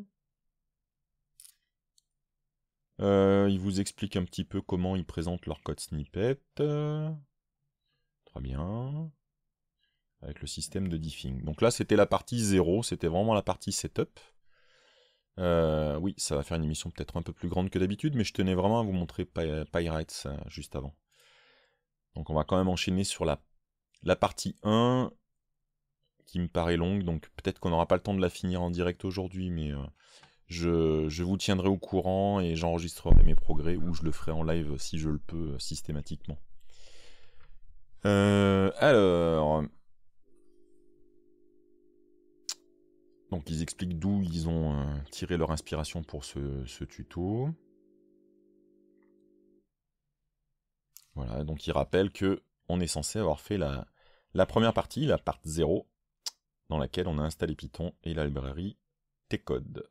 il vous explique un petit peu comment ils présentent leur code snippet. Très bien avec le système de diffing. Donc là, c'était la partie 0, c'était vraiment la partie setup. Euh, oui, ça va faire une émission peut-être un peu plus grande que d'habitude, mais je tenais vraiment à vous montrer Pirates euh, juste avant. Donc on va quand même enchaîner sur la, la partie 1, qui me paraît longue, donc peut-être qu'on n'aura pas le temps de la finir en direct aujourd'hui, mais euh, je, vous tiendrai au courant et j'enregistrerai mes progrès, ou je le ferai en live si je le peux, systématiquement. alors... Donc ils expliquent d'où ils ont euh, tiré leur inspiration pour ce, tuto. Voilà, donc ils rappellent que on est censé avoir fait la, première partie, la partie 0, dans laquelle on a installé Python et la librairie tcode.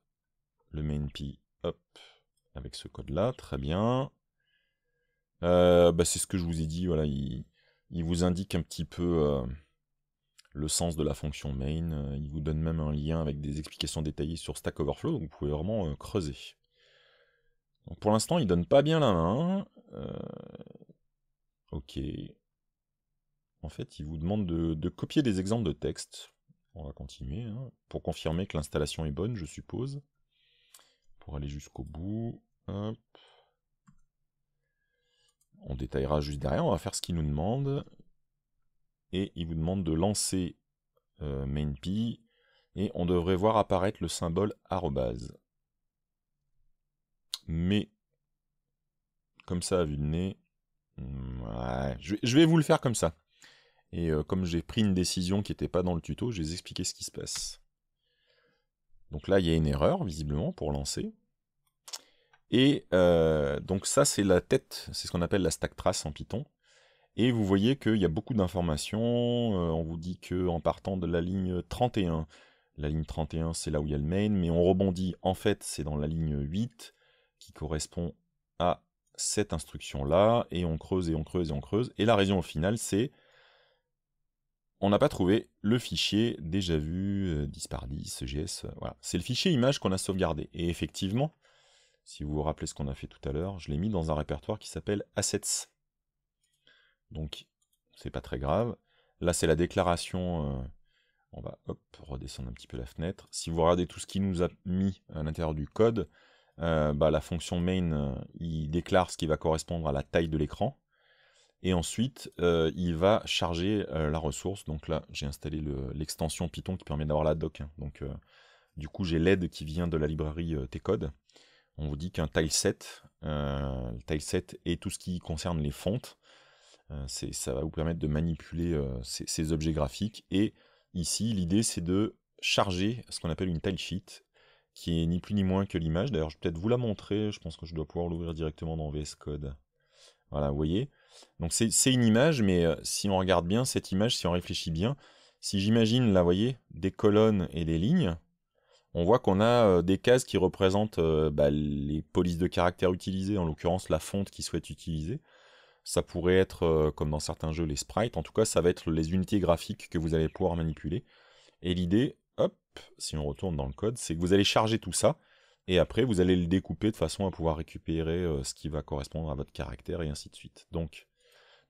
Le mainp, hop, avec ce code-là, très bien. Euh, bah, c'est ce que je vous ai dit, voilà, il, vous indique un petit peu... Euh, le sens de la fonction main. Euh, il vous donne même un lien avec des explications détaillées sur Stack Overflow, vous pouvez vraiment euh, creuser. pour l'instant, il donne pas bien la main. Euh, ok. En fait, il vous demande de, copier des exemples de texte. On va continuer, hein, pour confirmer que l'installation est bonne, je suppose. Pour aller jusqu'au bout. On détaillera juste derrière, on va faire ce qu'il nous demande et il vous demande de lancer euh, MainPy. et on devrait voir apparaître le symbole arrobase. Mais, comme ça, à vue de nez, hmm, je, vais vous le faire comme ça. Et euh, comme j'ai pris une décision qui n'était pas dans le tuto, je vais vous expliquer ce qui se passe. Donc là, il y a une erreur, visiblement, pour lancer. Et euh, donc ça, c'est la tête, c'est ce qu'on appelle la stack trace en Python. Et vous voyez qu'il y a beaucoup d'informations. Euh, on vous dit qu'en partant de la ligne 31, la ligne 31 c'est là où il y a le main, mais on rebondit, en fait c'est dans la ligne 8 qui correspond à cette instruction-là, et on creuse et on creuse et on creuse. Et la raison au final c'est on n'a pas trouvé le fichier déjà vu, 10 par GS, voilà. C'est le fichier image qu'on a sauvegardé. Et effectivement, si vous vous rappelez ce qu'on a fait tout à l'heure, je l'ai mis dans un répertoire qui s'appelle Assets. Donc, c'est pas très grave. Là, c'est la déclaration. Euh, on va hop, redescendre un petit peu la fenêtre. Si vous regardez tout ce qu'il nous a mis à l'intérieur du code, euh, bah, la fonction main, euh, il déclare ce qui va correspondre à la taille de l'écran. Et ensuite, il va charger la ressource. Donc là, j'ai installé l'extension Python qui permet d'avoir la doc. Hein. Donc, du coup, j'ai l'aide qui vient de la librairie t On vous dit qu'un tileset, le tileset est tout ce qui concerne les fontes euh, ça va vous permettre de manipuler euh, ces, objets graphiques. Et ici, l'idée, c'est de charger ce qu'on appelle une tile sheet, qui est ni plus ni moins que l'image. D'ailleurs, je vais peut-être vous la montrer. Je pense que je dois pouvoir l'ouvrir directement dans VS Code. Voilà, vous voyez. Donc c'est une image, mais euh, si on regarde bien cette image, si on réfléchit bien, si j'imagine, là, vous voyez, des colonnes et des lignes, on voit qu'on a des cases qui représentent bah, les polices de caractère utilisées, en l'occurrence la fonte qui souhaite utiliser. Ça pourrait être, euh, comme dans certains jeux, les sprites. En tout cas, ça va être les unités graphiques que vous allez pouvoir manipuler. Et l'idée, hop, si on retourne dans le code, c'est que vous allez charger tout ça. Et après, vous allez le découper de façon à pouvoir récupérer euh, ce qui va correspondre à votre caractère et ainsi de suite. Donc,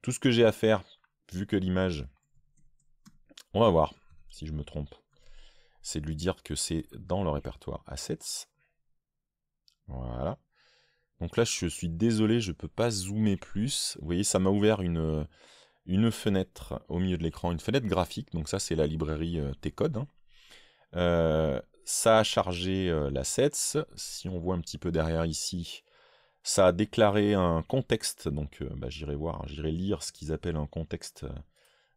tout ce que j'ai à faire, vu que l'image... On va voir si je me trompe. C'est de lui dire que c'est dans le répertoire Assets. Voilà. Donc là, je suis désolé, je ne peux pas zoomer plus. Vous voyez, ça m'a ouvert une, une fenêtre au milieu de l'écran, une fenêtre graphique. Donc ça, c'est la librairie euh, T-Code. Hein. Euh, ça a chargé euh, la sets. Si on voit un petit peu derrière ici, ça a déclaré un contexte. Donc bah, j'irai voir, hein, j'irai lire ce qu'ils appellent un contexte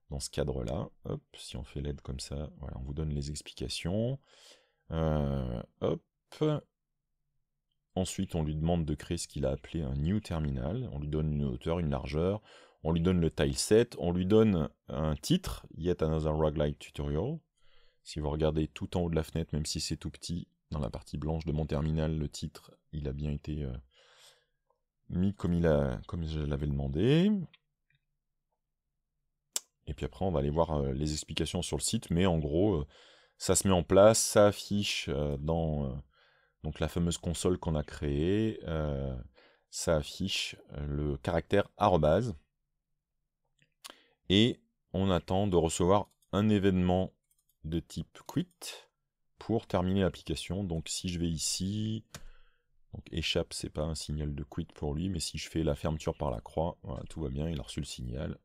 dans ce cadre-là. Hop, si on fait l'aide comme ça, voilà, on vous donne les explications. hop, Ensuite, on lui demande de créer ce qu'il a appelé un new terminal. On lui donne une hauteur, une largeur, on lui donne le tileset, on lui donne un titre, Yet Another light Tutorial. Si vous regardez tout en haut de la fenêtre, même si c'est tout petit, dans la partie blanche de mon terminal, le titre, il a bien été euh, mis comme, il a, comme je l'avais demandé. Et puis après, on va aller voir euh, les explications sur le site, mais en gros, euh, ça se met en place, ça affiche dans donc la fameuse console qu'on a créée, euh, ça affiche euh, le caractère arrobase. Et on attend de recevoir un événement de type quit pour terminer l'application. Donc si je vais ici, donc échappe, c'est pas un signal de quit pour lui, mais si je fais la fermeture par la croix, tout va bien, il a reçu le signal.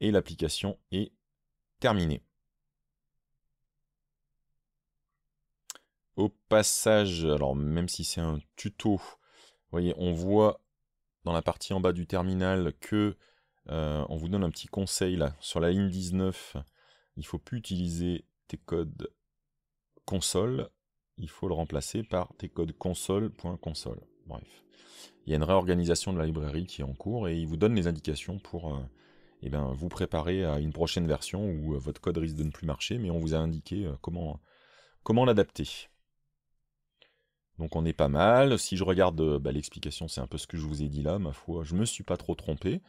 Et l'application est terminée. Au passage, alors même si c'est un tuto, vous voyez, on voit dans la partie en bas du terminal que euh, on vous donne un petit conseil là sur la ligne 19. Il ne faut plus utiliser tes codes console, il faut le remplacer par tes codes console.console. Bref, il y a une réorganisation de la librairie qui est en cours et il vous donne les indications pour euh, eh ben, vous préparer à une prochaine version où euh, votre code risque de ne plus marcher, mais on vous a indiqué comment, comment l'adapter. Donc on est pas mal. Si je regarde euh, bah, l'explication, c'est un peu ce que je vous ai dit là, ma foi. Je me suis pas trop trompé.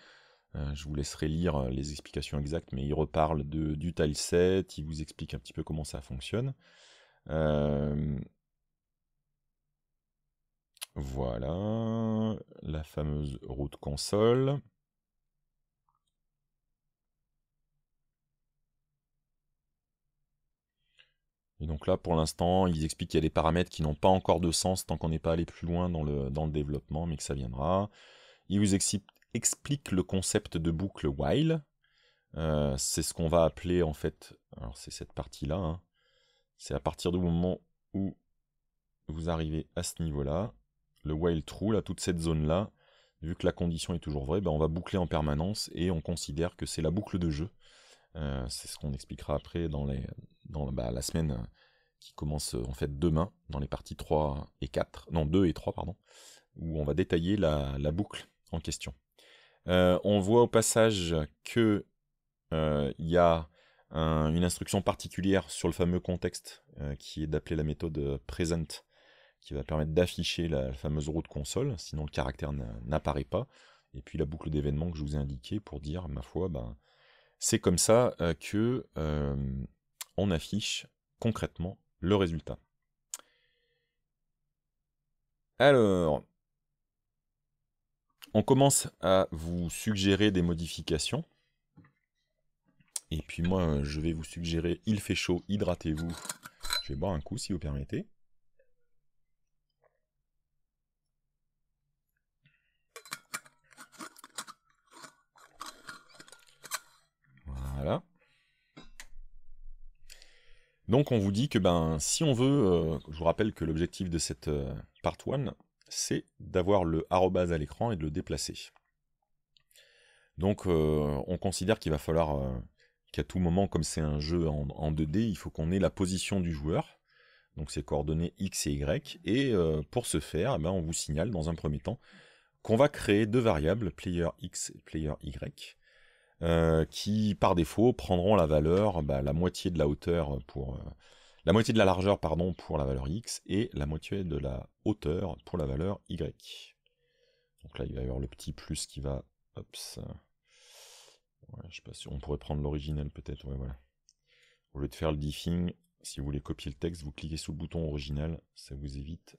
Euh, je vous laisserai lire euh, les explications exactes, mais il reparle de, du tileset, il vous explique un petit peu comment ça fonctionne. Voilà, la fameuse route console. Et donc là, pour l'instant, ils expliquent qu'il y a des paramètres qui n'ont pas encore de sens tant qu'on n'est pas allé plus loin dans le, dans le développement, mais que ça viendra. Ils vous expliquent le concept de boucle while. Euh, c'est ce qu'on va appeler en fait. Alors c'est cette partie-là. Hein. C'est à partir du moment où vous arrivez à ce niveau-là, le while true, là, toute cette zone-là, vu que la condition est toujours vraie, ben, on va boucler en permanence et on considère que c'est la boucle de jeu. Euh, c'est ce qu'on expliquera après dans, bah, la semaine euh, qui commence euh, en fait demain, dans les parties 3 et 4, non 2 et 3 pardon, où on va détailler la, boucle en question. on voit au passage que il y a une instruction particulière sur le fameux contexte qui est d'appeler la méthode present qui va permettre d'afficher la, fameuse route console, sinon le caractère n'apparaît pas, et puis la boucle d'événements que je vous ai indiquée pour dire, ma foi, ben, c'est comme ça euh, que euh, on affiche concrètement le résultat. Alors, on commence à vous suggérer des modifications. Et puis moi, euh, je vais vous suggérer, il fait chaud, hydratez-vous. Je vais boire un coup si vous permettez. Donc on vous dit que ben si on veut, euh, je vous rappelle que l'objectif de cette euh, part 1, c'est d'avoir le à l'écran et de le déplacer. Donc euh, on considère qu'il va falloir qu'à tout moment, comme c'est un jeu en, 2D, il faut qu'on ait la position du joueur, donc ses coordonnées X et Y, et pour ce faire, eh ben, on vous signale dans un premier temps qu'on va créer deux variables, player X et player Y, euh, qui par défaut prendront la valeur, bah, la moitié de la hauteur pour euh, la moitié de la largeur pardon pour la valeur x et la moitié de la hauteur pour la valeur y. Donc là il va y avoir le petit plus qui va, Ops. je sais pas si on pourrait prendre l'original peut-être, voilà. Au lieu de faire le diffing, si vous voulez copier le texte, vous cliquez sur le bouton original, ça vous évite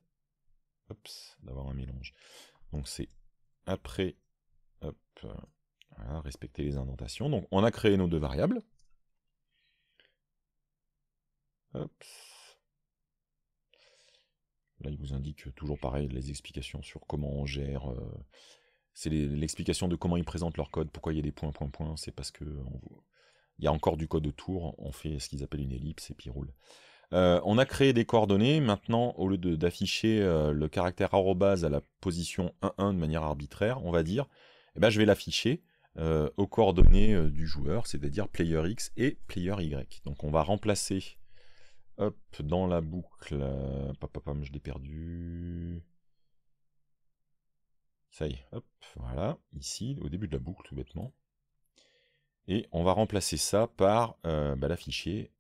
d'avoir un mélange. Donc c'est après, respecter les indentations. Donc on a créé nos deux variables. Là, il vous indique toujours pareil les explications sur comment on gère. Euh, c'est l'explication de comment ils présentent leur code, pourquoi il y a des points, points, points. C'est parce que il y a encore du code autour. On fait ce qu'ils appellent une ellipse et puis roule. Euh, on a créé des coordonnées. Maintenant, au lieu d'afficher euh, le caractère arrobase à la position 1, 1 de manière arbitraire, on va dire, eh ben, je vais l'afficher euh, aux coordonnées euh, du joueur, c'est-à-dire player X et player Y. Donc on va remplacer, dans la boucle, euh, je l'ai perdu. Ça y est, hop, voilà, ici, au début de la boucle, tout bêtement. Et on va remplacer ça par bah, l'afficher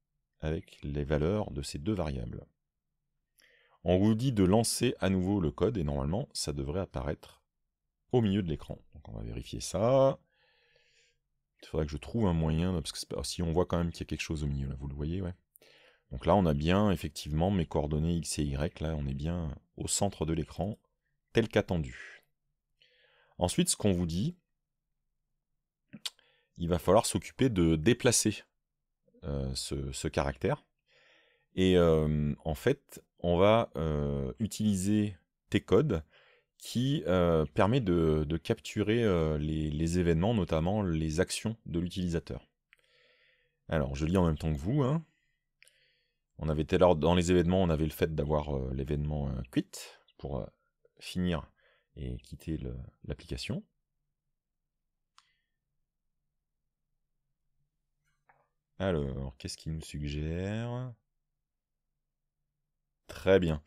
avec les valeurs de ces deux variables. On vous dit de lancer à nouveau le code et normalement ça devrait apparaître au milieu de l'écran. Donc on va vérifier ça. Il faudrait que je trouve un moyen, parce que si on voit quand même qu'il y a quelque chose au milieu, là, vous le voyez, ouais. Donc là, on a bien effectivement mes coordonnées x et y, là, on est bien au centre de l'écran, tel qu'attendu. Ensuite, ce qu'on vous dit, il va falloir s'occuper de déplacer euh, ce, caractère. Et euh, en fait, on va euh, utiliser tes codes qui euh, permet de, capturer euh, les, événements, notamment les actions de l'utilisateur. Alors, je lis en même temps que vous. Hein. On avait dans les événements, on avait le fait d'avoir euh, l'événement quit pour finir et quitter l'application. Alors, qu'est-ce qu'il nous suggère Très bien.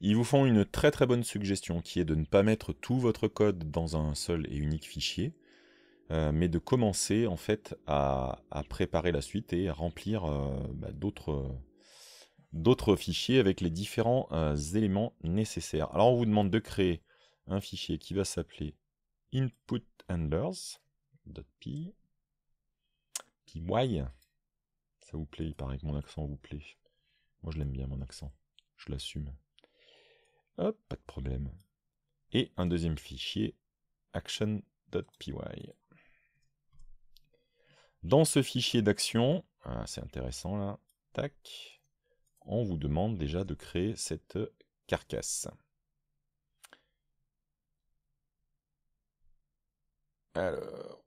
Ils vous font une très très bonne suggestion qui est de ne pas mettre tout votre code dans un seul et unique fichier, euh, mais de commencer en fait à, préparer la suite et à remplir euh, bah, d'autres fichiers avec les différents euh, éléments nécessaires. Alors on vous demande de créer un fichier qui va s'appeler inputhandlers.py. Ça vous plaît, il paraît que mon accent vous plaît. Moi je l'aime bien mon accent, je l'assume. Hop, pas de problème. Et un deuxième fichier, action.py. Dans ce fichier d'action, ah, c'est intéressant là, tac, on vous demande déjà de créer cette carcasse. Alors...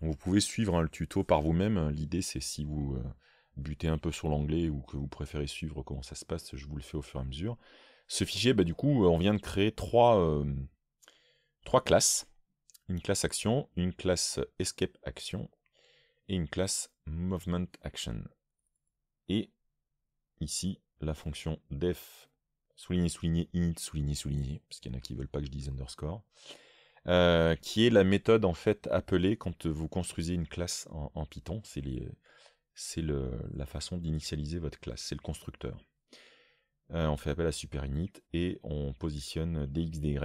Vous pouvez suivre hein, le tuto par vous-même. L'idée, c'est si vous, euh, buter un peu sur l'anglais ou que vous préférez suivre comment ça se passe, je vous le fais au fur et à mesure. Ce fichier, bah, du coup, euh, on vient de créer trois, euh, trois classes. Une classe action, une classe escape action et une classe movement action. Et ici, la fonction def, souligné, souligné, init, souligné, souligné, parce qu'il y en a qui veulent pas que je dise underscore, euh, qui est la méthode en fait appelée quand vous construisez une classe en, en Python. C'est les, c'est la façon d'initialiser votre classe, c'est le constructeur. Euh, on fait appel à super init et on positionne dx, dy,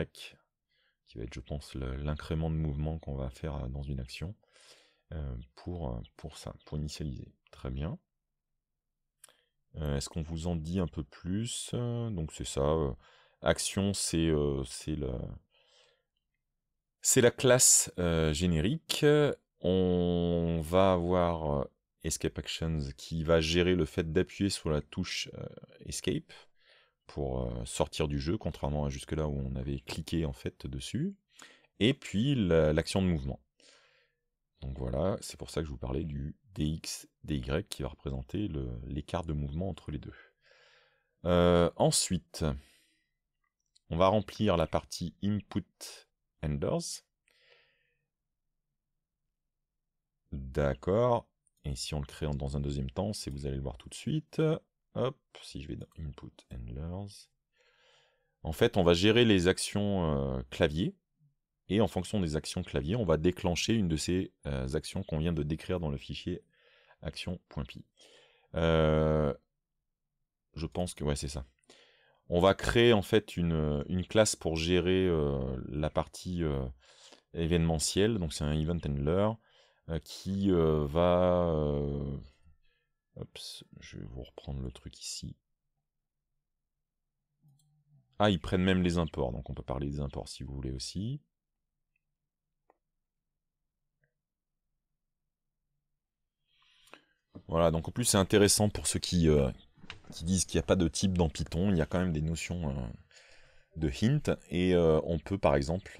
qui va être, je pense, l'incrément de mouvement qu'on va faire euh, dans une action, euh, pour, pour ça, pour initialiser. Très bien. Est-ce qu'on vous en dit un peu plus Donc c'est ça. action, c'est C'est la classe générique. On va avoir Escape Actions qui va gérer le fait d'appuyer sur la touche euh, Escape pour euh, sortir du jeu, contrairement à jusque-là où on avait cliqué en fait dessus. Et puis l'action de mouvement. Donc voilà, c'est pour ça que je vous parlais du DX, DY qui va représenter l'écart de mouvement entre les deux. Euh, ensuite, on va remplir la partie Input Enders. D'accord. Et si on le crée dans un deuxième temps, c'est vous allez le voir tout de suite. Hop, si je vais dans Input Handlers. En fait, on va gérer les actions euh, clavier. Et en fonction des actions clavier, on va déclencher une de ces euh, actions qu'on vient de décrire dans le fichier action.py. Euh, je pense que ouais, c'est ça. On va créer en fait une, une classe pour gérer la partie événementielle. Donc c'est un event handler. Euh, qui euh, va... Euh, je vais vous reprendre le truc ici. Ah, ils prennent même les imports, donc on peut parler des imports si vous voulez aussi. Voilà, donc en plus c'est intéressant pour ceux qui, disent qu'il n'y a pas de type dans Python, il y a quand même des notions de hint, et on peut par exemple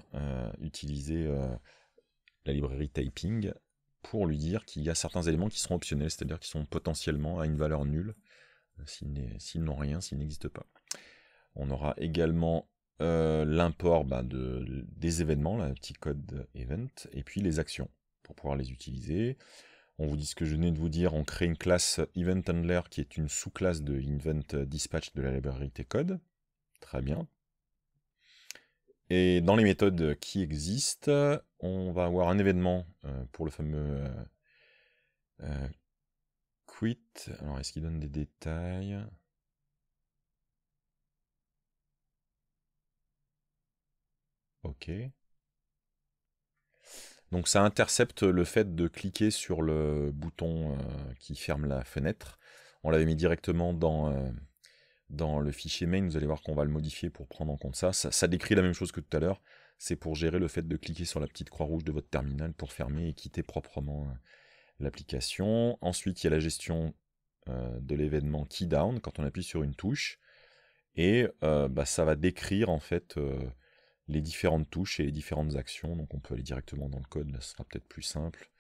utiliser la librairie typing pour lui dire qu'il y a certains éléments qui seront optionnels, c'est-à-dire qui sont potentiellement à une valeur nulle, euh, s'ils n'ont rien, s'ils n'existent pas. On aura également euh, l'import bah, des événements, la le petit code event, et puis les actions, pour pouvoir les utiliser. On vous dit ce que je venais de vous dire, on crée une classe Event Handler qui est une sous-classe de Event Dispatch de la librairie T-Code. Très bien, et dans les méthodes qui existent, on va avoir un événement euh, pour le fameux euh, euh, quit. Alors, est-ce qu'il donne des détails Ok. Donc ça intercepte le fait de cliquer sur le bouton qui ferme la fenêtre. On l'avait mis directement dans, dans le fichier main, vous allez voir qu'on va le modifier pour prendre en compte ça. ça. décrit la même chose que tout à l'heure. C'est pour gérer le fait de cliquer sur la petite croix rouge de votre terminal pour fermer et quitter proprement euh, l'application. Ensuite, il y a la gestion euh, de l'événement key down quand on appuie sur une touche. Et euh, bah, ça va décrire en fait les différentes touches et les différentes actions. Donc on peut aller directement dans le code, là ce sera peut-être plus simple.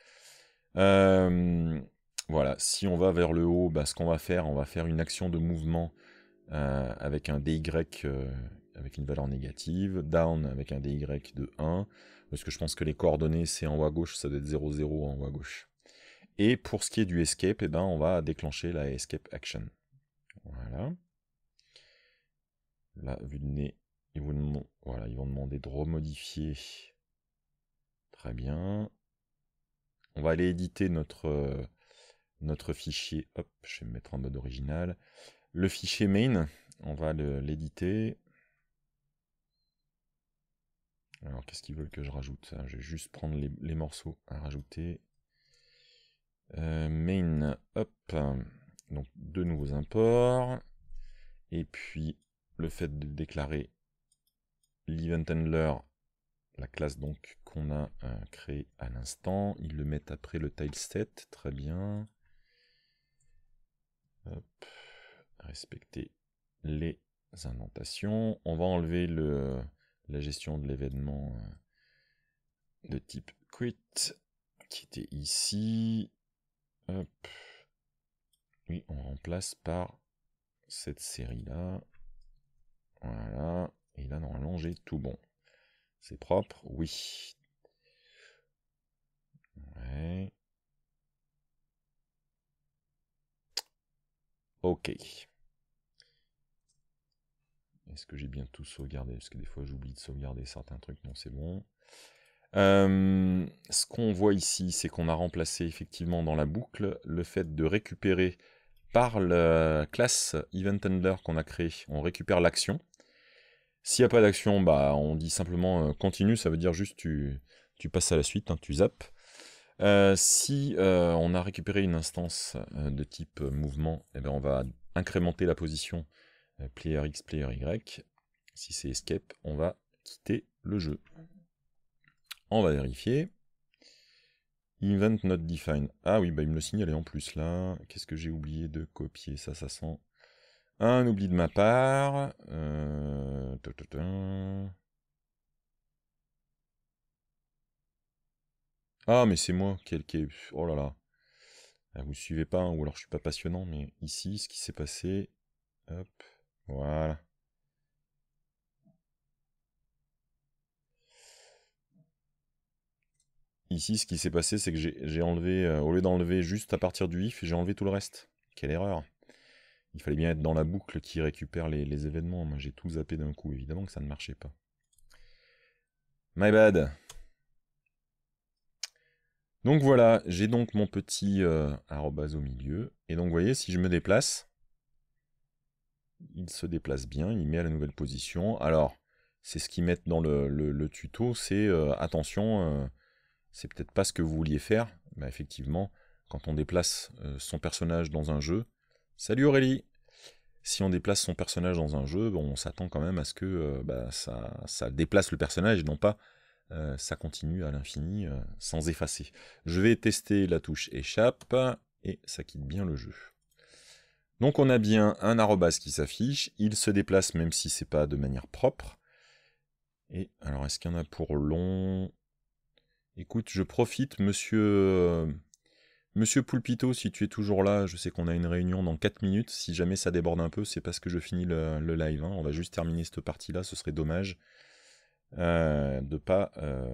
voilà, si on va vers le haut, bah, ce qu'on va faire, on va faire une action de mouvement euh, avec un DY euh, avec une valeur négative, down avec un DY de 1, parce que je pense que les coordonnées c'est en haut à gauche, ça doit être 0, 0 en haut à gauche. Et pour ce qui est du escape, eh ben, on va déclencher la escape action. Voilà. Là, vu le nez, ils vont, demander de remodifier. Très bien. On va aller éditer notre, euh, notre fichier. Hop, je vais me mettre en mode original le fichier main, on va l'éditer. Alors qu'est-ce qu'ils veulent que je rajoute Je vais juste prendre les, morceaux à rajouter. Euh, main, hop. Donc deux nouveaux imports. Et puis le fait de déclarer l'event handler, la classe donc qu'on a euh, créée à l'instant. Ils le mettent après le set. très bien. Hop respecter les indentations. On va enlever le, la gestion de l'événement euh, de type quit qui était ici. Oui, on remplace par cette série là. Voilà. Et là, normalement, j'ai tout bon. C'est propre, oui. Ok. Est-ce que j'ai bien tout sauvegardé Parce que des fois j'oublie de sauvegarder certains trucs. Non, c'est bon. Euh, ce qu'on voit ici, c'est qu'on a remplacé effectivement dans la boucle le fait de récupérer par la classe Event qu'on a créée, on récupère l'action. S'il n'y a pas d'action, bah, on dit simplement euh, continue, ça veut dire juste tu, passes à la suite, hein, tu zappes. Euh, si on a récupéré une instance de type mouvement, eh ben, on va incrémenter la position euh, player X, player Y. Si c'est escape, on va quitter le jeu. On va vérifier. Event not defined. Ah oui, bah il me le signale en plus là. Qu'est-ce que j'ai oublié de copier Ça, ça sent un oubli de ma part. Euh, ah, mais c'est moi qui est... Oh là là. Ah, vous ne suivez pas, hein, ou alors je ne suis pas passionnant, mais ici, ce qui s'est passé... Hop. Voilà. Ici, ce qui s'est passé, c'est que j'ai enlevé, euh, au lieu d'enlever juste à partir du if, j'ai enlevé tout le reste. Quelle erreur Il fallait bien être dans la boucle qui récupère les, événements. Moi, j'ai tout zappé d'un coup. Évidemment que ça ne marchait pas. My bad. Donc voilà, j'ai donc mon petit euh, au milieu. Et donc, vous voyez, si je me déplace, il se déplace bien, il met à la nouvelle position. Alors, c'est ce qu'ils mettent dans le, tuto, c'est euh, attention, euh, c'est peut-être pas ce que vous vouliez faire, mais effectivement, quand on déplace euh, son personnage dans un jeu, salut Aurélie Si on déplace son personnage dans un jeu, bon, on s'attend quand même à ce que bah, ça, ça, déplace le personnage et non pas ça continue à l'infini sans effacer. Je vais tester la touche échappe et ça quitte bien le jeu. Donc on a bien un arrobas qui s'affiche, il se déplace même si c'est pas de manière propre. Et alors est-ce qu'il y en a pour long Écoute, je profite, monsieur... Euh, monsieur Pulpito, si tu es toujours là, je sais qu'on a une réunion dans 4 minutes. Si jamais ça déborde un peu, c'est parce que je finis le, live. Hein. On va juste terminer cette partie-là, ce serait dommage euh, de pas. Euh,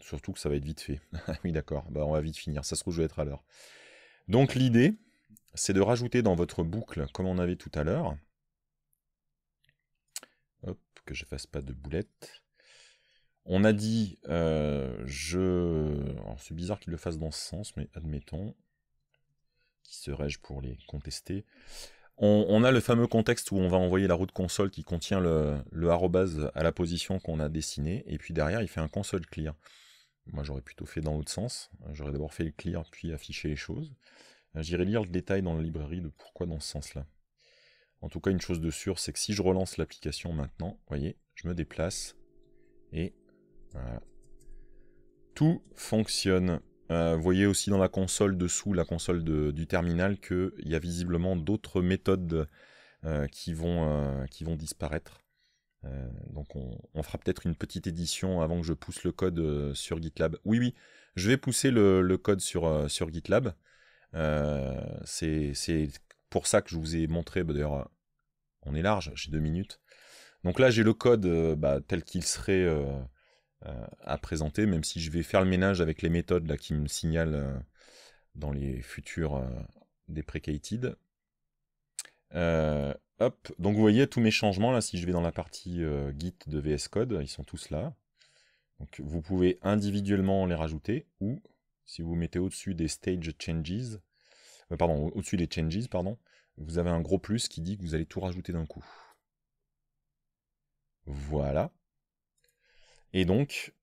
surtout que ça va être vite fait. <laughs> Ah oui, d'accord, bah, on va vite finir. Ça se trouve, je vais être à l'heure. Donc, l'idée, c'est de rajouter dans votre boucle, comme on avait tout à l'heure, hop, que je fasse pas de boulettes. On a dit, euh, je... Alors c'est bizarre qu'il le fasse dans ce sens, mais admettons. Qui serais-je pour les contester on, a le fameux contexte où on va envoyer la route console qui contient le, le à la position qu'on a dessinée, et puis derrière il fait un console clear. Moi j'aurais plutôt fait dans l'autre sens, j'aurais d'abord fait le clear puis affiché les choses. Euh, j'irai lire le détail dans la librairie de pourquoi dans ce sens-là. En tout cas, une chose de sûre, c'est que si je relance l'application maintenant, vous voyez, je me déplace et Tout fonctionne. Euh, vous voyez aussi dans la console dessous, la console du terminal, qu'il y a visiblement d'autres méthodes euh, qui, vont, disparaître. donc on, fera peut-être une petite édition avant que je pousse le code sur GitLab. Oui, oui, je vais pousser le, code sur GitLab. Euh, c'est pour ça que je vous ai montré, bah, d'ailleurs, euh, on est large, j'ai deux minutes. Donc là, j'ai le code euh, bah, tel qu'il serait à présenter, même si je vais faire le ménage avec les méthodes là, qui me signalent dans les futurs des deprecated. Euh, hop, donc vous voyez tous mes changements là, si je vais dans la partie Git de VS Code, ils sont tous là. Donc vous pouvez individuellement les rajouter ou si vous mettez au-dessus des stage changes, euh, pardon, au-dessus des changes, pardon, vous avez un gros plus qui dit que vous allez tout rajouter d'un coup. Voilà. Et donc,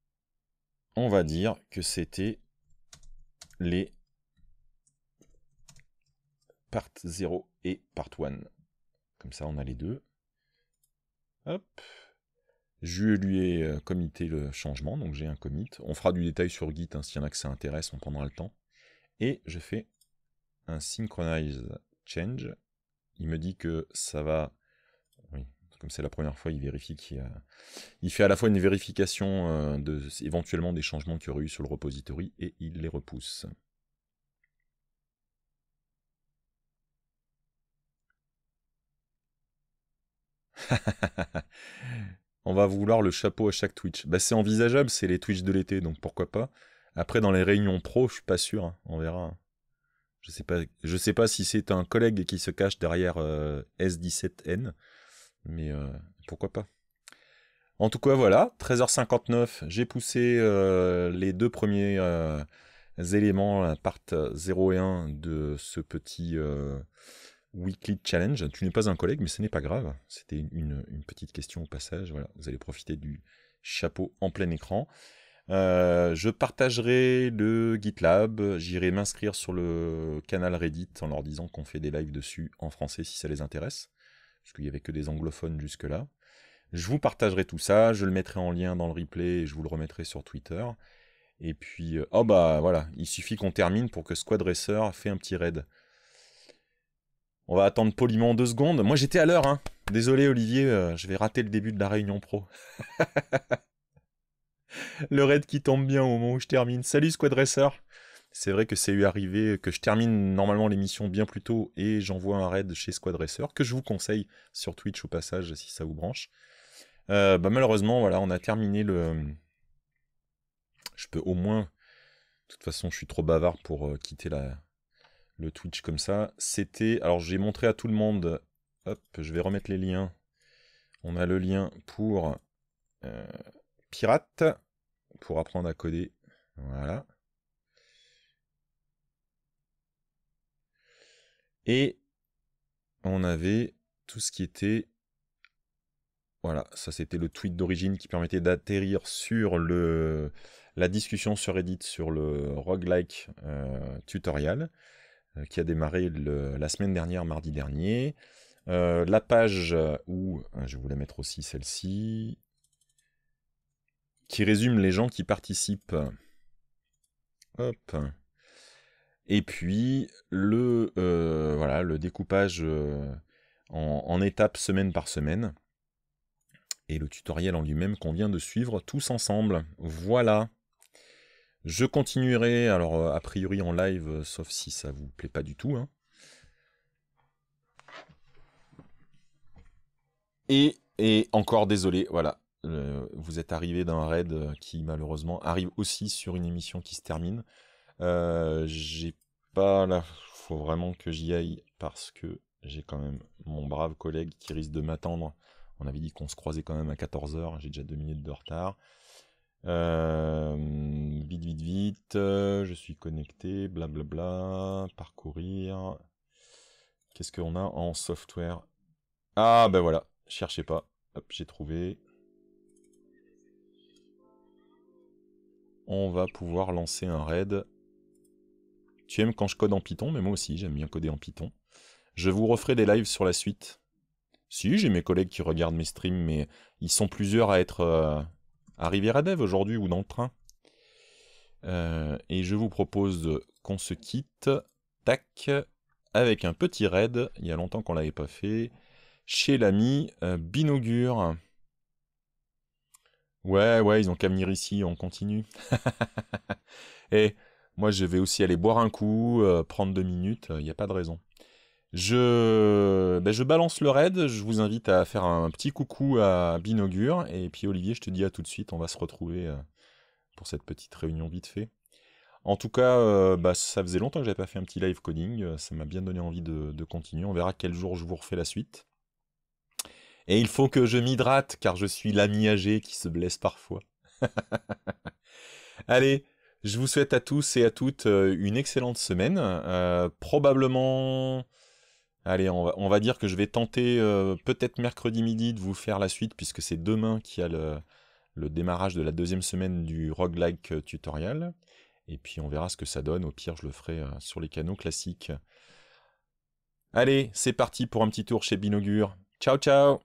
on va dire que c'était les part 0 et part 1. Comme ça, on a les deux. Hop, je lui ai euh, commité le changement, donc j'ai un commit. On fera du détail sur Git, si hein, s'il y en a que ça intéresse, on prendra le temps. Et je fais un synchronize change. Il me dit que ça va... Oui, comme c'est la première fois, il vérifie qu'il a... Il fait à la fois une vérification euh, de, éventuellement des changements qu'il y aurait eu sur le repository et il les repousse. <laughs> on va vouloir le chapeau à chaque Twitch. Bah, c'est envisageable, c'est les Twitch de l'été, donc pourquoi pas. Après, dans les réunions pro, je suis pas sûr, hein. on verra. Hein. Je sais pas, je sais pas si c'est un collègue qui se cache derrière euh, S17N, mais euh, pourquoi pas. En tout cas, voilà, 13h59, j'ai poussé euh, les deux premiers éléments, la part 0 et 1 de ce petit Weekly Challenge. Tu n'es pas un collègue, mais ce n'est pas grave. C'était une, petite question au passage. Voilà, vous allez profiter du chapeau en plein écran. Euh, je partagerai le GitLab, j'irai m'inscrire sur le canal Reddit en leur disant qu'on fait des lives dessus en français si ça les intéresse, parce qu'il n'y avait que des anglophones jusque-là. Je vous partagerai tout ça, je le mettrai en lien dans le replay et je vous le remettrai sur Twitter. Et puis, euh, oh bah voilà, il suffit qu'on termine pour que SquadRacer fait un petit raid. On va attendre poliment deux secondes. Moi, j'étais à l'heure. Hein. Désolé, Olivier, euh, je vais rater le début de la réunion pro. <laughs> le raid qui tombe bien au moment où je termine. Salut, Squadresser. C'est vrai que c'est eu arrivé que je termine normalement l'émission bien plus tôt et j'envoie un raid chez Squadresser que je vous conseille sur Twitch au passage si ça vous branche. Euh, bah, malheureusement, voilà, on a terminé le. Je peux au moins. De toute façon, je suis trop bavard pour euh, quitter la, le Twitch comme ça. C'était, alors j'ai montré à tout le monde, hop, je vais remettre les liens. On a le lien pour euh, Pirate, pour apprendre à coder. Voilà. Et on avait tout ce qui était... Voilà, ça c'était le tweet d'origine qui permettait d'atterrir sur le, la discussion sur Reddit sur le roguelike euh, tutorial. Euh, qui a démarré la semaine dernière, mardi dernier. Euh, la page où, euh, je voulais mettre aussi celle-ci, qui résume les gens qui participent. Hop. Et puis le, voilà, le découpage en, en étapes semaine par semaine. Et le tutoriel en lui-même qu'on vient de suivre tous ensemble. Voilà. Je continuerai, alors euh, a priori en live, euh, sauf si ça vous plaît pas du tout. Hein. Et, et, encore désolé, voilà. Euh, vous êtes arrivé d'un raid qui malheureusement arrive aussi sur une émission qui se termine. j'ai pas là, Faut vraiment que j'y aille parce que j'ai quand même mon brave collègue qui risque de m'attendre. On avait dit qu'on se croisait quand même à 14h, j'ai déjà deux minutes de retard. Euh, vite, vite, vite. Euh, je suis connecté. Blablabla. Parcourir. Qu'est-ce qu'on a en software Ah, ben voilà. Cherchez pas. j'ai trouvé. On va pouvoir lancer un raid. Tu aimes quand je code en Python, mais moi aussi, j'aime bien coder en Python. Je vous referai des lives sur la suite. Si, j'ai mes collègues qui regardent mes streams, mais ils sont plusieurs à être... Euh, Arriver à dev aujourd'hui ou dans le train. Euh, et je vous propose qu'on se quitte, tac, avec un petit raid, il y a longtemps qu'on l'avait pas fait, chez l'ami euh, Binaugure. Ouais, ouais, ils ont qu'à venir ici, on continue. <laughs> et moi, je vais aussi aller boire un coup, euh, prendre deux minutes, il n'y a pas de raison. Ben, je, balance le raid. Je vous invite à faire un petit coucou à Binogur. Et puis, Olivier, je te dis à tout de suite. On va se retrouver euh, pour cette petite réunion vite fait. En tout cas, euh, bah, ça faisait longtemps que j'avais pas fait un petit live coding. Euh, ça m'a bien donné envie de, continuer. On verra quel jour je vous refais la suite. Et il faut que je m'hydrate car je suis l'ami âgé qui se blesse parfois. <laughs> Allez, je vous souhaite à tous et à toutes une excellente semaine. probablement Allez, on va, dire que je vais tenter euh, peut-être mercredi midi de vous faire la suite, puisque c'est demain qu'il y a le, démarrage de la deuxième semaine du roguelike euh, tutorial. Et puis on verra ce que ça donne. Au pire, je le ferai euh, sur les canaux classiques. Allez, c'est parti pour un petit tour chez Binogur Ciao, ciao